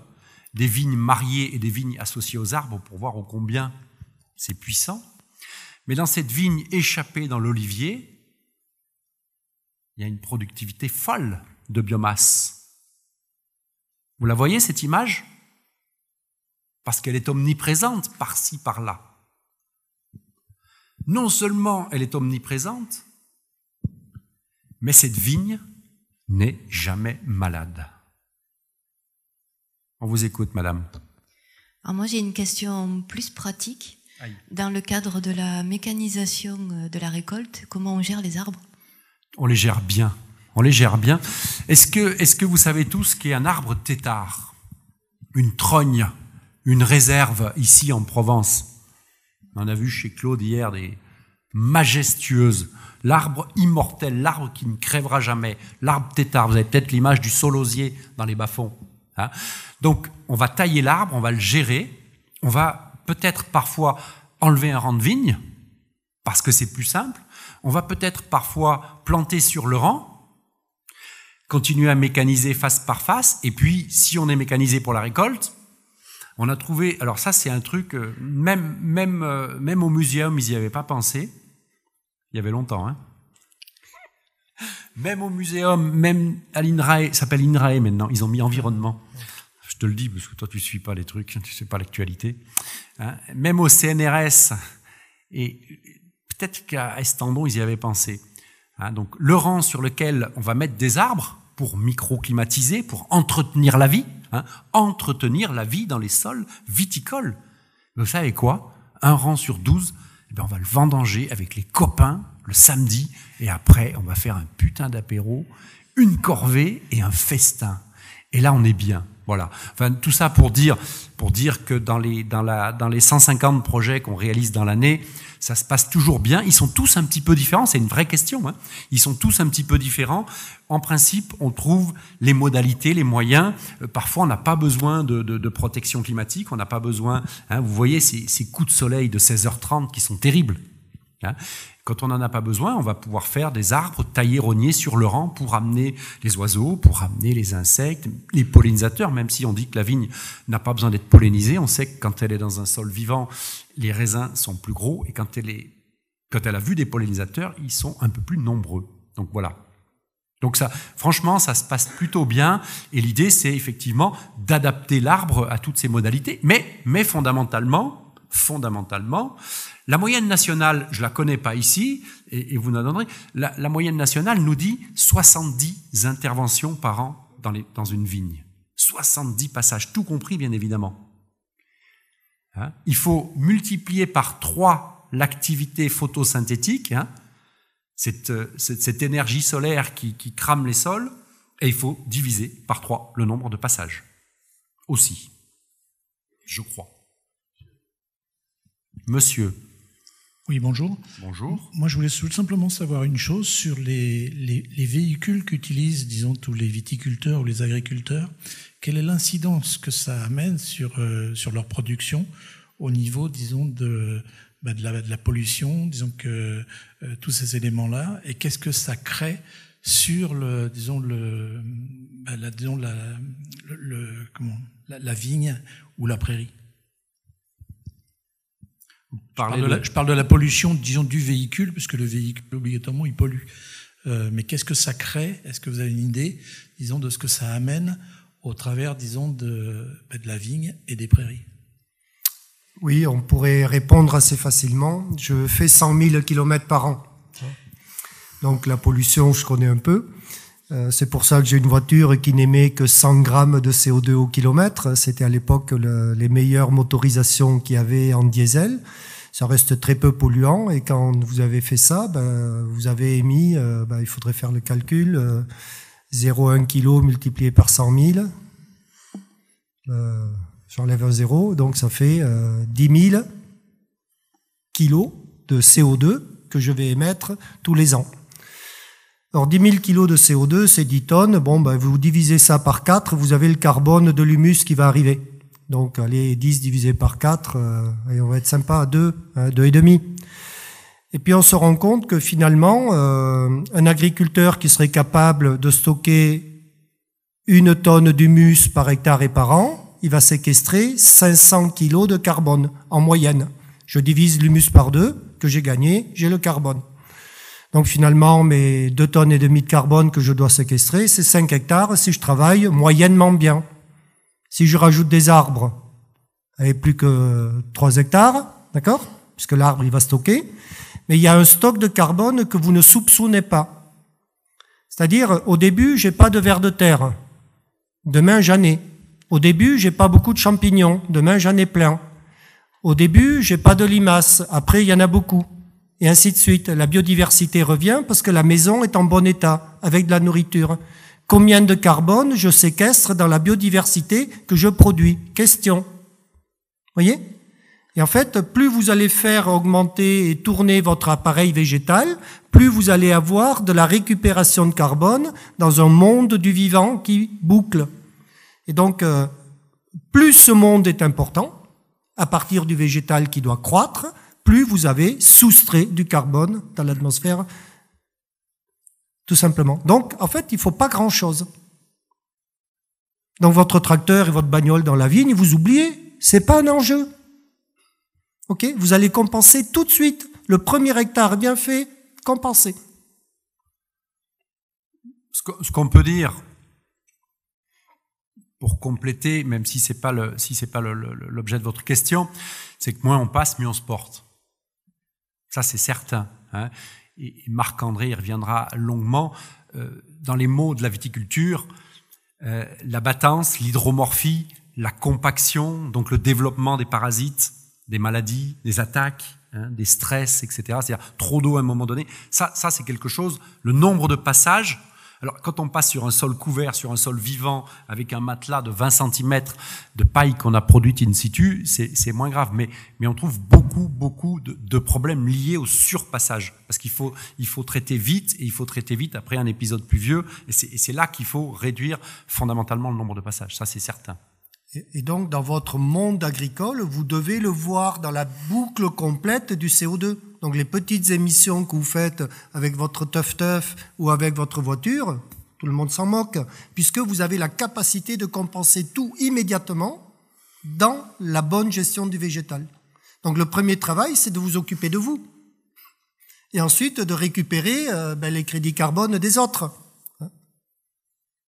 des vignes mariées et des vignes associées aux arbres pour voir au combien c'est puissant. Mais dans cette vigne échappée dans l'olivier, il y a une productivité folle de biomasse. Vous la voyez, cette image parce qu'elle est omniprésente par-ci, par-là. Non seulement elle est omniprésente, mais cette vigne n'est jamais malade. On vous écoute, madame. Alors moi, j'ai une question plus pratique. Dans le cadre de la mécanisation euh, de la récolte, comment on gère les arbres On les gère bien. On les gère bien. Est-ce que, est que vous savez tous ce qu'est un arbre tétard Une trogne une réserve ici en Provence. On a vu chez Claude hier des majestueuses. L'arbre immortel, l'arbre qui ne crèvera jamais, l'arbre tétard. Vous avez peut-être l'image du solosier dans les bas-fonds. Hein. Donc, on va tailler l'arbre, on va le gérer, on va peut-être parfois enlever un rang de vigne, parce que c'est plus simple. On va peut-être parfois planter sur le rang, continuer à mécaniser face par face, et puis si on est mécanisé pour la récolte, on a trouvé, alors ça c'est un truc, euh, même, même, euh, même au muséum, ils n'y avaient pas pensé. Il y avait longtemps, hein. Même au muséum, même à l'INRAE, ça s'appelle INRAE maintenant, ils ont mis environnement. Je te le dis parce que toi tu ne suis pas les trucs, tu ne sais pas l'actualité. Hein. même au CNRS, et peut-être qu'à Estambon ils y avaient pensé. Hein. donc le rang sur lequel on va mettre des arbres pour micro-climatiser pour entretenir la vie, Hein, entretenir la vie dans les sols viticoles. Vous savez quoi Un rang sur douze, eh ben, on va le vendanger avec les copains le samedi, et après, on va faire un putain d'apéro, une corvée et un festin. Et là, on est bien. Voilà. Enfin, tout ça pour dire, pour dire que dans les, dans, les 150 projets qu'on réalise dans l'année, ça se passe toujours bien. Ils sont tous un petit peu différents, c'est une vraie question. Hein. Ils sont tous un petit peu différents. En principe, on trouve les modalités, les moyens. Euh, parfois, on n'a pas besoin de, protection climatique, on n'a pas besoin. Hein. vous voyez ces, ces coups de soleil de 16h30 qui sont terribles. Hein. Quand on n'en a pas besoin, on va pouvoir faire des arbres taillés rognés sur le rang pour amener les oiseaux, pour amener les insectes, les pollinisateurs, même si on dit que la vigne n'a pas besoin d'être pollinisée, on sait que quand elle est dans un sol vivant, les raisins sont plus gros et quand elle, est, quand elle a vu des pollinisateurs, ils sont un peu plus nombreux. Donc voilà, donc ça, franchement, ça se passe plutôt bien. Et l'idée, c'est effectivement d'adapter l'arbre à toutes ces modalités. Mais, mais fondamentalement, fondamentalement, la moyenne nationale, je la connais pas ici, et, vous n'en donnerez, la, moyenne nationale nous dit 70 interventions par an dans, une vigne. 70 passages, tout compris bien évidemment. Hein? Il faut multiplier par 3 l'activité photosynthétique, hein. euh, cette, énergie solaire qui, qui, crame les sols, et il faut diviser par trois le nombre de passages. Aussi, je crois. Monsieur. Oui, bonjour. Bonjour. Moi, je voulais simplement savoir une chose sur les, les, les véhicules qu'utilisent, disons, tous les viticulteurs ou les agriculteurs. Quelle est l'incidence que ça amène sur, euh, sur leur production au niveau, disons, de, bah, de, la, pollution, disons que euh, tous ces éléments-là, et qu'est-ce que ça crée sur le, disons, le, bah, comment, la vigne ou la prairie je, parle de... la, pollution, disons, du véhicule, puisque le véhicule, obligatoirement, il pollue. Euh, mais qu'est-ce que ça crée Est-ce que vous avez une idée, disons, de ce que ça amène au travers, disons, de, bah, de la vigne et des prairies Oui, on pourrait répondre assez facilement. Je fais 100 000 km par an. Donc la pollution, je connais un peu. Euh, c'est pour ça que j'ai une voiture qui n'émet que 100 grammes de CO2 au kilomètre. C'était à l'époque les meilleures motorisations qu'il y avait en diesel. Ça reste très peu polluant et quand vous avez fait ça, ben, vous avez émis, euh, ben, il faudrait faire le calcul, 0,1 euh, kg multiplié par 100 000. J'enlève un zéro, donc ça fait 10 000 kilos de CO2 que je vais émettre tous les ans. Alors 10 000 kilos de CO2, c'est 10 tonnes. Bon, ben, vous divisez ça par 4, vous avez le carbone de l'humus qui va arriver. Donc allez, 10 divisé par 4, et euh, on va être sympa à 2, hein, et demi. Et puis on se rend compte que finalement, euh, un agriculteur qui serait capable de stocker une tonne d'humus par hectare et par an, il va séquestrer 500 kilos de carbone en moyenne. Je divise l'humus par deux, que j'ai gagné, j'ai le carbone. Donc finalement, mes deux tonnes et demie de carbone que je dois séquestrer, c'est 5 hectares si je travaille moyennement bien. Si je rajoute des arbres, avec plus que 3 hectares, d'accord Puisque l'arbre, il va stocker. Mais il y a un stock de carbone que vous ne soupçonnez pas. C'est-à-dire, au début, j'ai pas de verre de terre. Demain, j'en ai. Au début, j'ai pas beaucoup de champignons. Demain, j'en ai plein. Au début, j'ai pas de limaces. Après, il y en a beaucoup et ainsi de suite. La biodiversité revient parce que la maison est en bon état avec de la nourriture. Combien de carbone je séquestre dans la biodiversité que je produis Question. Voyez Et en fait, plus vous allez faire augmenter et tourner votre appareil végétal, plus vous allez avoir de la récupération de carbone dans un monde du vivant qui boucle. Et donc, euh, plus ce monde est important, à partir du végétal qui doit croître, plus vous avez soustrait du carbone dans l'atmosphère, tout simplement. Donc, en fait, il ne faut pas grand-chose. Dans votre tracteur et votre bagnole dans la vigne, vous oubliez, c'est pas un enjeu. Ok, vous allez compenser tout de suite. Le premier hectare bien fait, compensé. Ce qu'on peut dire, pour compléter, même si ce n'est pas l'objet de votre question, c'est que moins on passe, mieux on se porte. Ça, c'est certain. Hein. Et Marc-André y reviendra longuement. Euh, dans les mots de la viticulture, euh, la battance, l'hydromorphie, la compaction, donc le développement des parasites, des maladies, des attaques, hein, des stress, etc. C'est-à-dire trop d'eau à un moment donné. Ça, ça c'est quelque chose. Le nombre de passages, alors, quand on passe sur un sol couvert, sur un sol vivant, avec un matelas de 20 cm de paille qu'on a produite in situ, c'est moins grave. Mais, on trouve beaucoup, beaucoup de, problèmes liés au surpassage. Parce qu'il faut, il faut traiter vite, et il faut traiter vite après un épisode pluvieux. Et c'est là qu'il faut réduire fondamentalement le nombre de passages. Ça, c'est certain. Et donc, dans votre monde agricole, vous devez le voir dans la boucle complète du CO2. Donc, les petites émissions que vous faites avec votre teuf-teuf ou avec votre voiture, tout le monde s'en moque, puisque vous avez la capacité de compenser tout immédiatement dans la bonne gestion du végétal. Donc, le premier travail, c'est de vous occuper de vous. Et ensuite, de récupérer euh, ben, les crédits carbone des autres.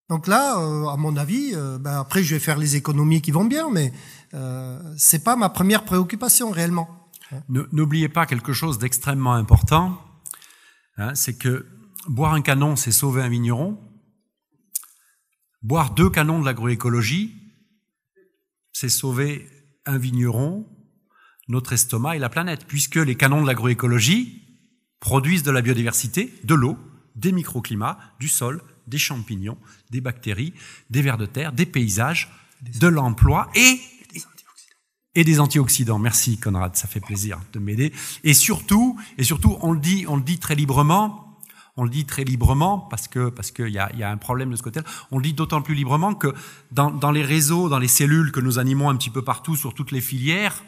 Donc là, euh, à mon avis, euh, ben, après je vais faire les économies qui vont bien, mais ce euh, c'est pas ma première préoccupation réellement. N'oubliez pas quelque chose d'extrêmement important, hein, c'est que boire un canon, c'est sauver un vigneron. Boire deux canons de l'agroécologie, c'est sauver un vigneron, notre estomac et la planète, puisque les canons de l'agroécologie produisent de la biodiversité, de l'eau, des microclimats, du sol, des champignons, des bactéries, des vers de terre, des paysages, de l'emploi et, et, des antioxydants. Merci Conrad, ça fait plaisir de m'aider. Et surtout, et surtout, on le dit, on le dit très librement. On le dit très librement parce que parce qu'il y a, y a un problème de ce côté-là. On le dit d'autant plus librement que dans, dans les réseaux, dans les cellules que nous animons un petit peu partout sur toutes les filières,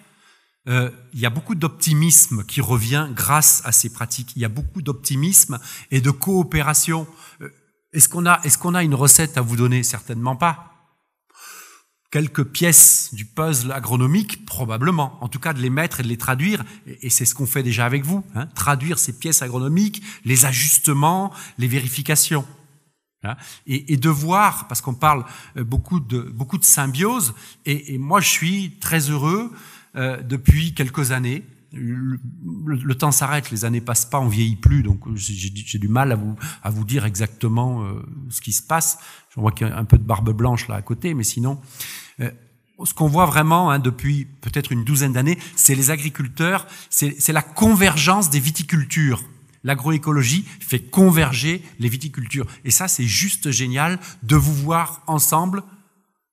euh, il y a beaucoup d'optimisme qui revient grâce à ces pratiques. Il y a beaucoup d'optimisme et de coopération. Euh, est-ce qu'on a, est-ce qu'on a une recette à vous donner Certainement pas. Quelques pièces du puzzle agronomique, probablement. En tout cas, de les mettre et de les traduire, et, c'est ce qu'on fait déjà avec vous. Hein. traduire ces pièces agronomiques, les ajustements, les vérifications. Hein. et, de voir, parce qu'on parle euh, beaucoup de, beaucoup de symbiose, et, moi je suis très heureux euh, depuis quelques années le, temps s'arrête, les années passent pas, on vieillit plus, donc j'ai du mal à vous, dire exactement euh, ce qui se passe. Je vois qu'il y a un peu de barbe blanche là à côté, mais sinon, euh, ce qu'on voit vraiment hein, depuis peut-être une douzaine d'années, c'est les agriculteurs, c'est la convergence des viticultures. L'agroécologie fait converger les viticultures. Et ça, c'est juste génial de vous voir ensemble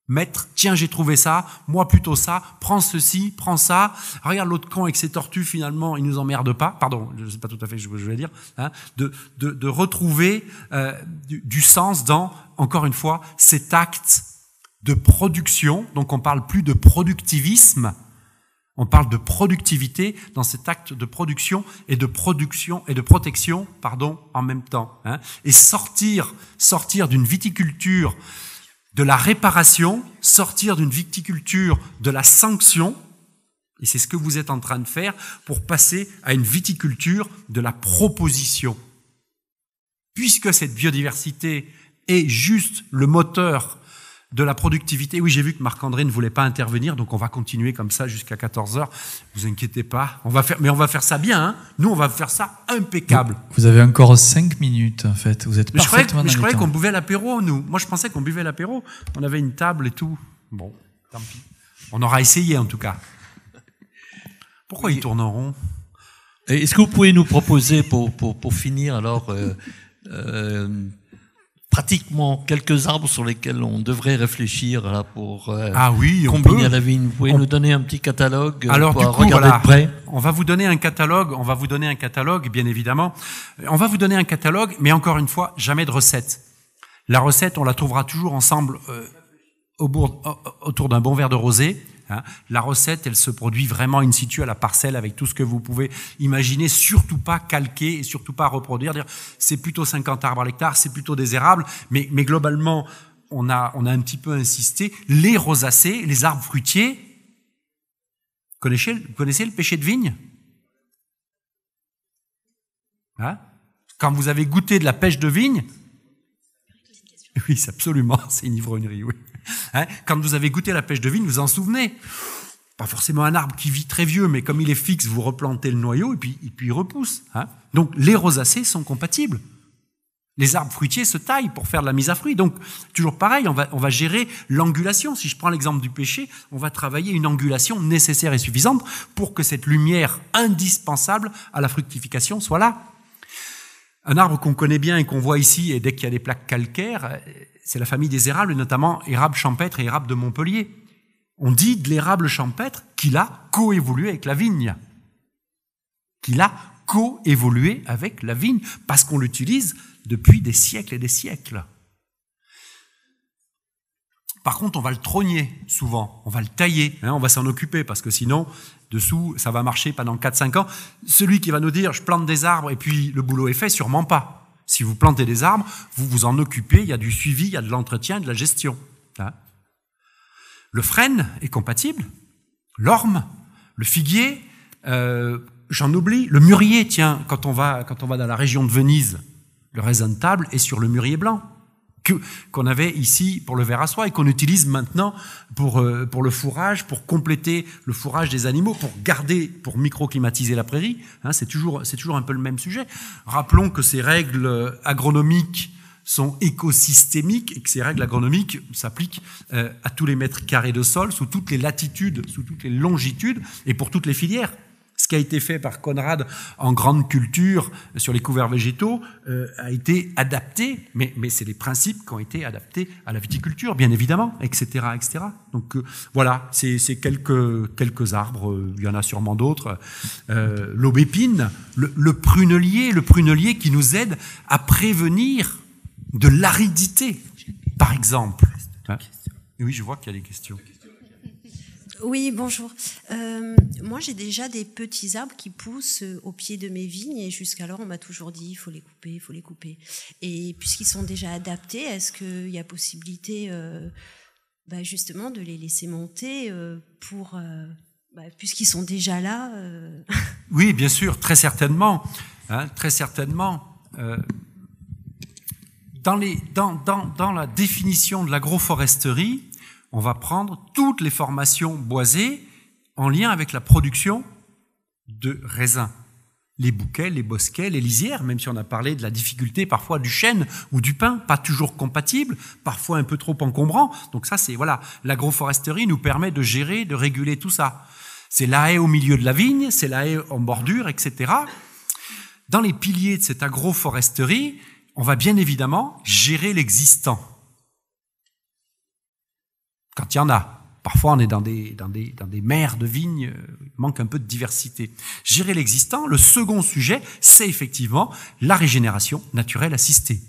Mettre, tiens, j'ai trouvé ça, moi plutôt ça, prends ceci, prends ça. Regarde l'autre con avec ses tortues, finalement, il nous emmerde pas. Pardon, je ne sais pas tout à fait ce que je voulais dire. Hein. de, de, retrouver euh, du, sens dans, encore une fois, cet acte de production. Donc on parle plus de productivisme, on parle de productivité dans cet acte de production et de production et de protection, pardon, en même temps. Hein. et sortir, sortir d'une viticulture de la réparation, sortir d'une viticulture de la sanction, et c'est ce que vous êtes en train de faire pour passer à une viticulture de la proposition. Puisque cette biodiversité est juste le moteur de la productivité. Oui, j'ai vu que Marc-André ne voulait pas intervenir, donc on va continuer comme ça jusqu'à 14h. Vous inquiétez pas, on va faire, mais on va faire ça bien. Hein. Nous, on va faire ça impeccable. Vous avez encore 5 minutes, en fait. Vous êtes parfaitement Je croyais, qu'on buvait l'apéro, nous. Moi, je pensais qu'on buvait l'apéro. On avait une table et tout. Bon, tant pis. On aura essayé, en tout cas. Pourquoi ils tourneront Est-ce que vous pouvez nous proposer, pour, finir, alors... Euh, euh, pratiquement quelques arbres sur lesquels on devrait réfléchir pour euh, ah combiner la vigne. Vous pouvez nous donner un petit catalogue euh, pour regarder de près On va vous donner un catalogue, on va vous donner un catalogue, bien évidemment. On va vous donner un catalogue, mais encore une fois, jamais de recette. La recette, on la trouvera toujours ensemble euh, autour d'un bon verre de rosé Hein. La recette, elle se produit vraiment in situ à la parcelle avec tout ce que vous pouvez imaginer, surtout pas calquer et surtout pas reproduire. C'est plutôt 50 arbres à l'hectare, c'est plutôt des érables, mais, globalement, on a, un petit peu insisté. Les rosacées, les arbres fruitiers, connaissez, connaissez le péché de vigne hein Quand vous avez goûté de la pêche de vigne, oui, absolument, [LAUGHS] c'est une ivrognerie, oui. Hein, quand vous avez goûté la pêche de vigne, vous en souvenez pas forcément un arbre qui vit très vieux, mais comme il est fixe, vous replantez le noyau et puis, il repousse. Hein. Donc les rosacées sont compatibles. Les arbres fruitiers se taillent pour faire de la mise à fruit. Donc toujours pareil, on va, gérer l'angulation. Si je prends l'exemple du pêcher on va travailler une angulation nécessaire et suffisante pour que cette lumière indispensable à la fructification soit là. Un arbre qu'on connaît bien et qu'on voit ici, et dès qu'il y a des plaques calcaires, c'est la famille des érables, notamment érable champêtre et érable de Montpellier. On dit de l'érable champêtre qu'il a coévolué avec la vigne. Qu'il a coévolué avec la vigne, parce qu'on l'utilise depuis des siècles et des siècles. Par contre, on va le trogner souvent, on va le tailler, hein, on va s'en occuper, parce que sinon, dessous, ça va marcher pendant 4-5 ans. Celui qui va nous dire, je plante des arbres et puis le boulot est fait, sûrement pas. Si vous plantez des arbres, vous vous en occupez, il y a du suivi, il y a de l'entretien, de la gestion. Hein. Le frêne est compatible, l'orme, le figuier, euh, j'en oublie, le mûrier, tiens, quand on, va, quand on va dans la région de Venise, le raisin de table est sur le mûrier blanc qu'on avait ici pour le verre à soie et qu'on utilise maintenant pour, euh, pour le fourrage, pour compléter le fourrage des animaux, pour garder, pour microclimatiser la prairie. Hein, c'est toujours, c'est toujours un peu le même sujet. Rappelons que ces règles euh, agronomiques sont écosystémiques et que ces règles agronomiques s'appliquent euh, à tous les mètres carrés de sol, sous toutes les latitudes, sous toutes les longitudes et pour toutes les filières. Ce qui a été fait par Conrad en grande culture sur les couverts végétaux euh, a été adapté, mais, mais c'est les principes qui ont été adaptés à la viticulture, bien évidemment, etc. etc. Donc euh, voilà, c'est quelques, quelques arbres, euh, il y en a sûrement d'autres. L'aubépine, le, prunelier, le prunelier qui nous aide à prévenir de l'aridité, par exemple. Hein oui, je vois qu'il y a des questions. Oui, bonjour. Euh, moi, j'ai déjà des petits arbres qui poussent euh, au pied de mes vignes et jusqu'alors, on m'a toujours dit, il faut les couper, il faut les couper. Et puisqu'ils sont déjà adaptés, est-ce qu'il y a possibilité euh, bah, justement de les laisser monter pour... Bah, puisqu'ils sont déjà là. [LAUGHS] oui, bien sûr, très certainement. Hein, très certainement. dans la définition de l'agroforesterie, on va prendre toutes les formations boisées en lien avec la production de raisins. Les bouquets, les bosquets, les lisières, même si on a parlé de la difficulté parfois du chêne ou du pin, pas toujours compatible, parfois un peu trop encombrant. Donc ça, c'est voilà, l'agroforesterie nous permet de gérer, de réguler tout ça. C'est la haie au milieu de la vigne, c'est la haie en bordure, etc. Dans les piliers de cette agroforesterie, on va bien évidemment gérer l'existant y en a. Parfois, on est dans des, dans des, dans des mers de vignes, euh, il manque un peu de diversité. Gérer l'existant, le second sujet, c'est effectivement la régénération naturelle assistée.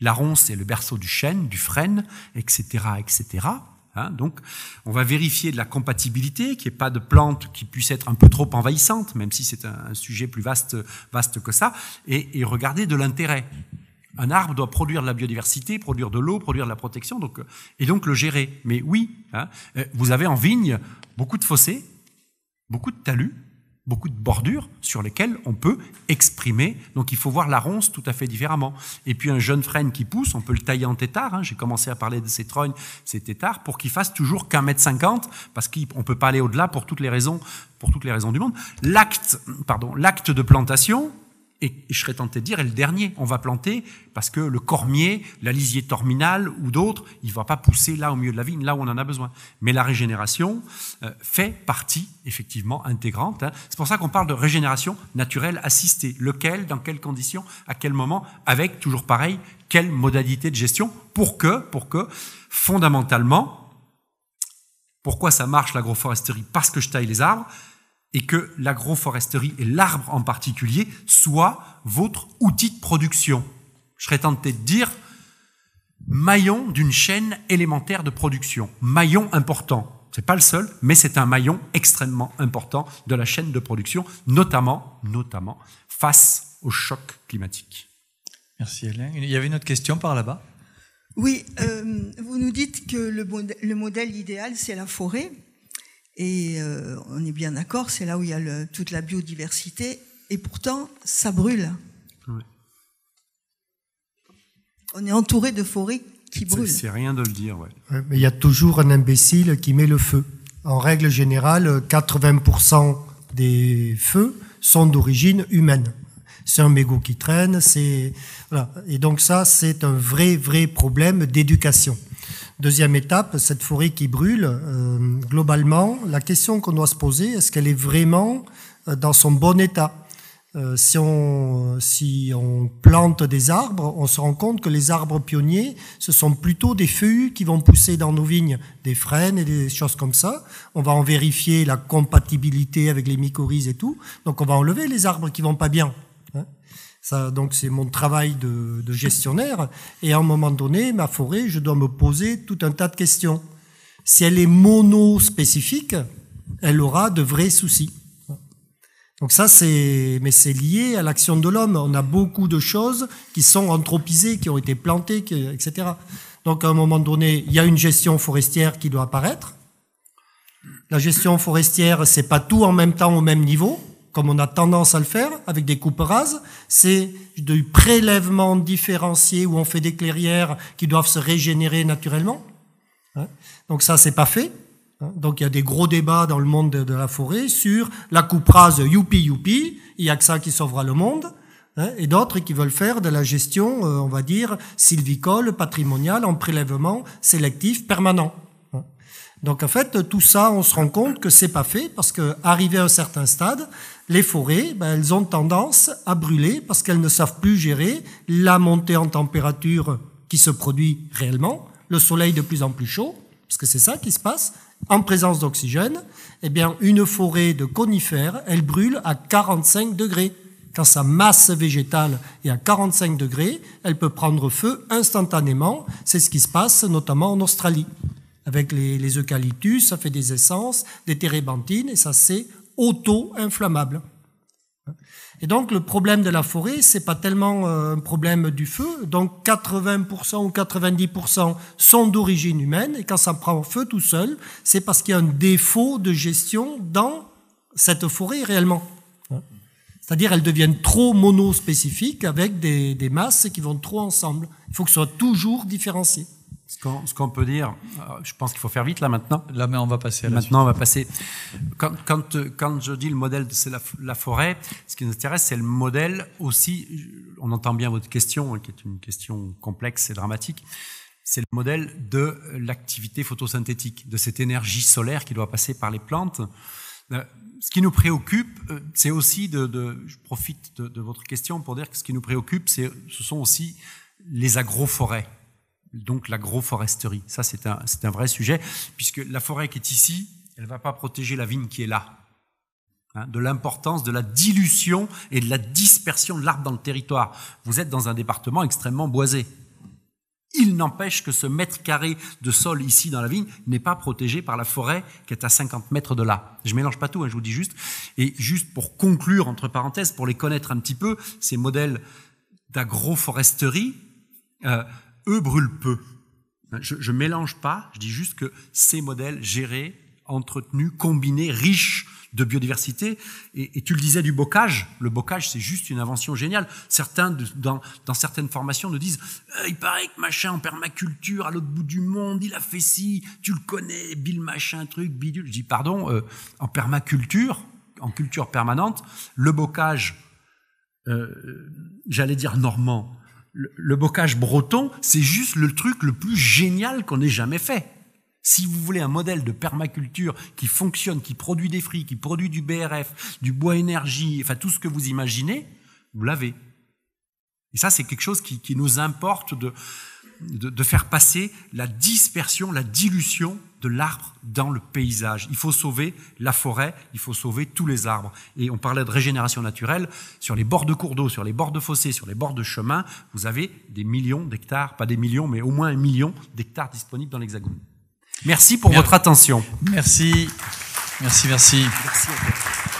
La ronce est le berceau du chêne, du frêne, etc., etc. Hein. donc, on va vérifier de la compatibilité, qu'il n'y ait pas de plantes qui puisse être un peu trop envahissantes, même si c'est un, sujet plus vaste, vaste que ça, et, et regarder de l'intérêt un arbre doit produire de la biodiversité, produire de l'eau, produire de la protection, donc, euh, et donc le gérer. Mais oui, hein, euh, vous avez en vigne beaucoup de fossés, beaucoup de talus, beaucoup de bordures sur lesquelles on peut exprimer. Donc il faut voir la ronce tout à fait différemment. Et puis un jeune frêne qui pousse, on peut le tailler en tétard. Hein. J'ai commencé à parler de ces trognes, ces tétards, pour qu'il fasse toujours qu'un mètre cinquante, parce qu'on ne peut pas aller au-delà pour toutes les raisons, pour toutes les raisons du monde. L'acte, l'acte de plantation, et je serais tenté de dire, est le dernier. On va planter parce que le cormier, la lisier terminale ou d'autres, il ne va pas pousser là au milieu de la vigne, là où on en a besoin. Mais la régénération euh, fait partie, effectivement, intégrante. Hein. C'est pour ça qu'on parle de régénération naturelle assistée. Lequel, dans quelles conditions, à quel moment, avec, toujours pareil, quelle modalité de gestion, pour que, pour que, fondamentalement, pourquoi ça marche l'agroforesterie Parce que je taille les arbres, et que l'agroforesterie et l'arbre en particulier soient votre outil de production. Je serais tenté de dire maillon d'une chaîne élémentaire de production, maillon important. C'est pas le seul, mais c'est un maillon extrêmement important de la chaîne de production, notamment, notamment face au choc climatique. Merci Hélène. Il y avait une autre question par là-bas. Oui, euh, vous nous dites que le, le modèle idéal, c'est la forêt. Et euh, on est bien d'accord, c'est là où il y a toute la biodiversité, et pourtant, ça brûle. On est entouré de forêts qui brûlent. C'est rien de le dire, mais il y a toujours un imbécile qui met le feu. En règle générale, 80% des feux sont d'origine humaine. C'est un mégot qui traîne, c'est Et donc ça, c'est un vrai, vrai problème d'éducation. Deuxième étape, cette forêt qui brûle, euh, globalement, la question qu'on doit se poser, est-ce qu'elle est vraiment euh, dans son bon état euh, si, on, si on plante des arbres, on se rend compte que les arbres pionniers, ce sont plutôt des feuillus qui vont pousser dans nos vignes, des frênes et des choses comme ça. On va en vérifier la compatibilité avec les mycorhizes et tout. Donc on va enlever les arbres qui vont pas bien. Ça, donc c'est mon travail de, gestionnaire. Et à un moment donné, ma forêt, je dois me poser tout un tas de questions. Si elle est mono-spécifique, elle aura de vrais soucis. Donc ça, c'est, mais c'est lié à l'action de l'homme. On a beaucoup de choses qui sont anthropisées, qui ont été plantées, etc. Donc à un moment donné, il y a une gestion forestière qui doit apparaître. La gestion forestière, c'est pas tout en même temps au même niveau comme on a tendance à le faire avec des coupes rases, c'est du prélèvement différencié où on fait des clairières qui doivent se régénérer naturellement. Hein. Donc ça, c'est pas fait. Hein. Donc il y a des gros débats dans le monde de la forêt sur la coupe rase youpi youpi, il y a que ça qui sauvera le monde, hein, et d'autres qui veulent faire de la gestion, euh, on va dire, sylvicole, patrimoniale, en prélèvement sélectif permanent. Donc en fait, tout ça, on se rend compte que c'est pas fait parce que arrivé à un certain stade, les forêts, ben, elles ont tendance à brûler parce qu'elles ne savent plus gérer la montée en température qui se produit réellement, le soleil de plus en plus chaud, parce que c'est ça qui se passe, en présence d'oxygène, eh bien, une forêt de conifères, elle brûle à 45 degrés. Quand sa masse végétale est à 45 degrés, elle peut prendre feu instantanément. C'est ce qui se passe notamment en Australie. Avec les, eucalyptus, ça fait des essences, des térébenthines, et ça c'est auto-inflammable. Et donc le problème de la forêt, c'est pas tellement euh, un problème du feu. Donc 80% ou 90% sont d'origine humaine et quand ça prend feu tout seul, c'est parce qu'il y a un défaut de gestion dans cette forêt réellement. C'est-à-dire elles deviennent trop monospécifiques avec des, des masses qui vont trop ensemble. Il faut que ce soit toujours différencié. Ce qu'on, peut dire, euh, je pense qu'il faut faire vite là maintenant. Là, mais on va passer à la Maintenant, on va passer. Quand, quand, je dis le modèle de c'est la, forêt, ce qui nous intéresse, c'est le modèle aussi. On entend bien votre question, hein, qui est une question complexe et dramatique. C'est le modèle de l'activité photosynthétique, de cette énergie solaire qui doit passer par les plantes. Euh, ce qui nous préoccupe, euh, c'est aussi de, Je profite de, votre question pour dire que ce qui nous préoccupe, c'est, ce sont aussi les agroforêts donc l'agroforesterie. Ça, c'est un, un, vrai sujet, puisque la forêt qui est ici, elle ne va pas protéger la vigne qui est là. Hein, de l'importance de la dilution et de la dispersion de l'arbre dans le territoire. Vous êtes dans un département extrêmement boisé. Il n'empêche que ce mètre carré de sol ici dans la vigne n'est pas protégé par la forêt qui est à 50 mètres de là. Je mélange pas tout, hein, je vous dis juste. Et juste pour conclure, entre parenthèses, pour les connaître un petit peu, ces modèles d'agroforesterie, euh, eux brûlent peu. Hein, je ne mélange pas, je dis juste que ces modèles gérés, entretenus, combinés, riches de biodiversité, et, tu le disais du bocage, le bocage c'est juste une invention géniale. Certains dans, certaines formations nous disent ah, il paraît que machin en permaculture à l'autre bout du monde, il a fait ci, tu le connais, Bill machin, truc, bidule. Je dis pardon, euh, en permaculture, en culture permanente, le bocage, euh, j'allais dire normand, le, bocage breton, c'est juste le truc le plus génial qu'on ait jamais fait. Si vous voulez un modèle de permaculture qui fonctionne, qui produit des fruits, qui produit du BRF, du bois énergie, enfin tout ce que vous imaginez, vous l'avez. Et ça, c'est quelque chose qui, nous importe de, faire passer la dispersion, la dilution de l'arbre dans le paysage. Il faut sauver la forêt, il faut sauver tous les arbres. Et on parlait de régénération naturelle. Sur les bords de cours d'eau, sur les bords de fossés, sur les bords de chemins, vous avez des millions d'hectares, pas des millions, mais au moins un million d'hectares disponibles dans l'Hexagone. Merci pour votre attention. Merci. Merci, merci. merci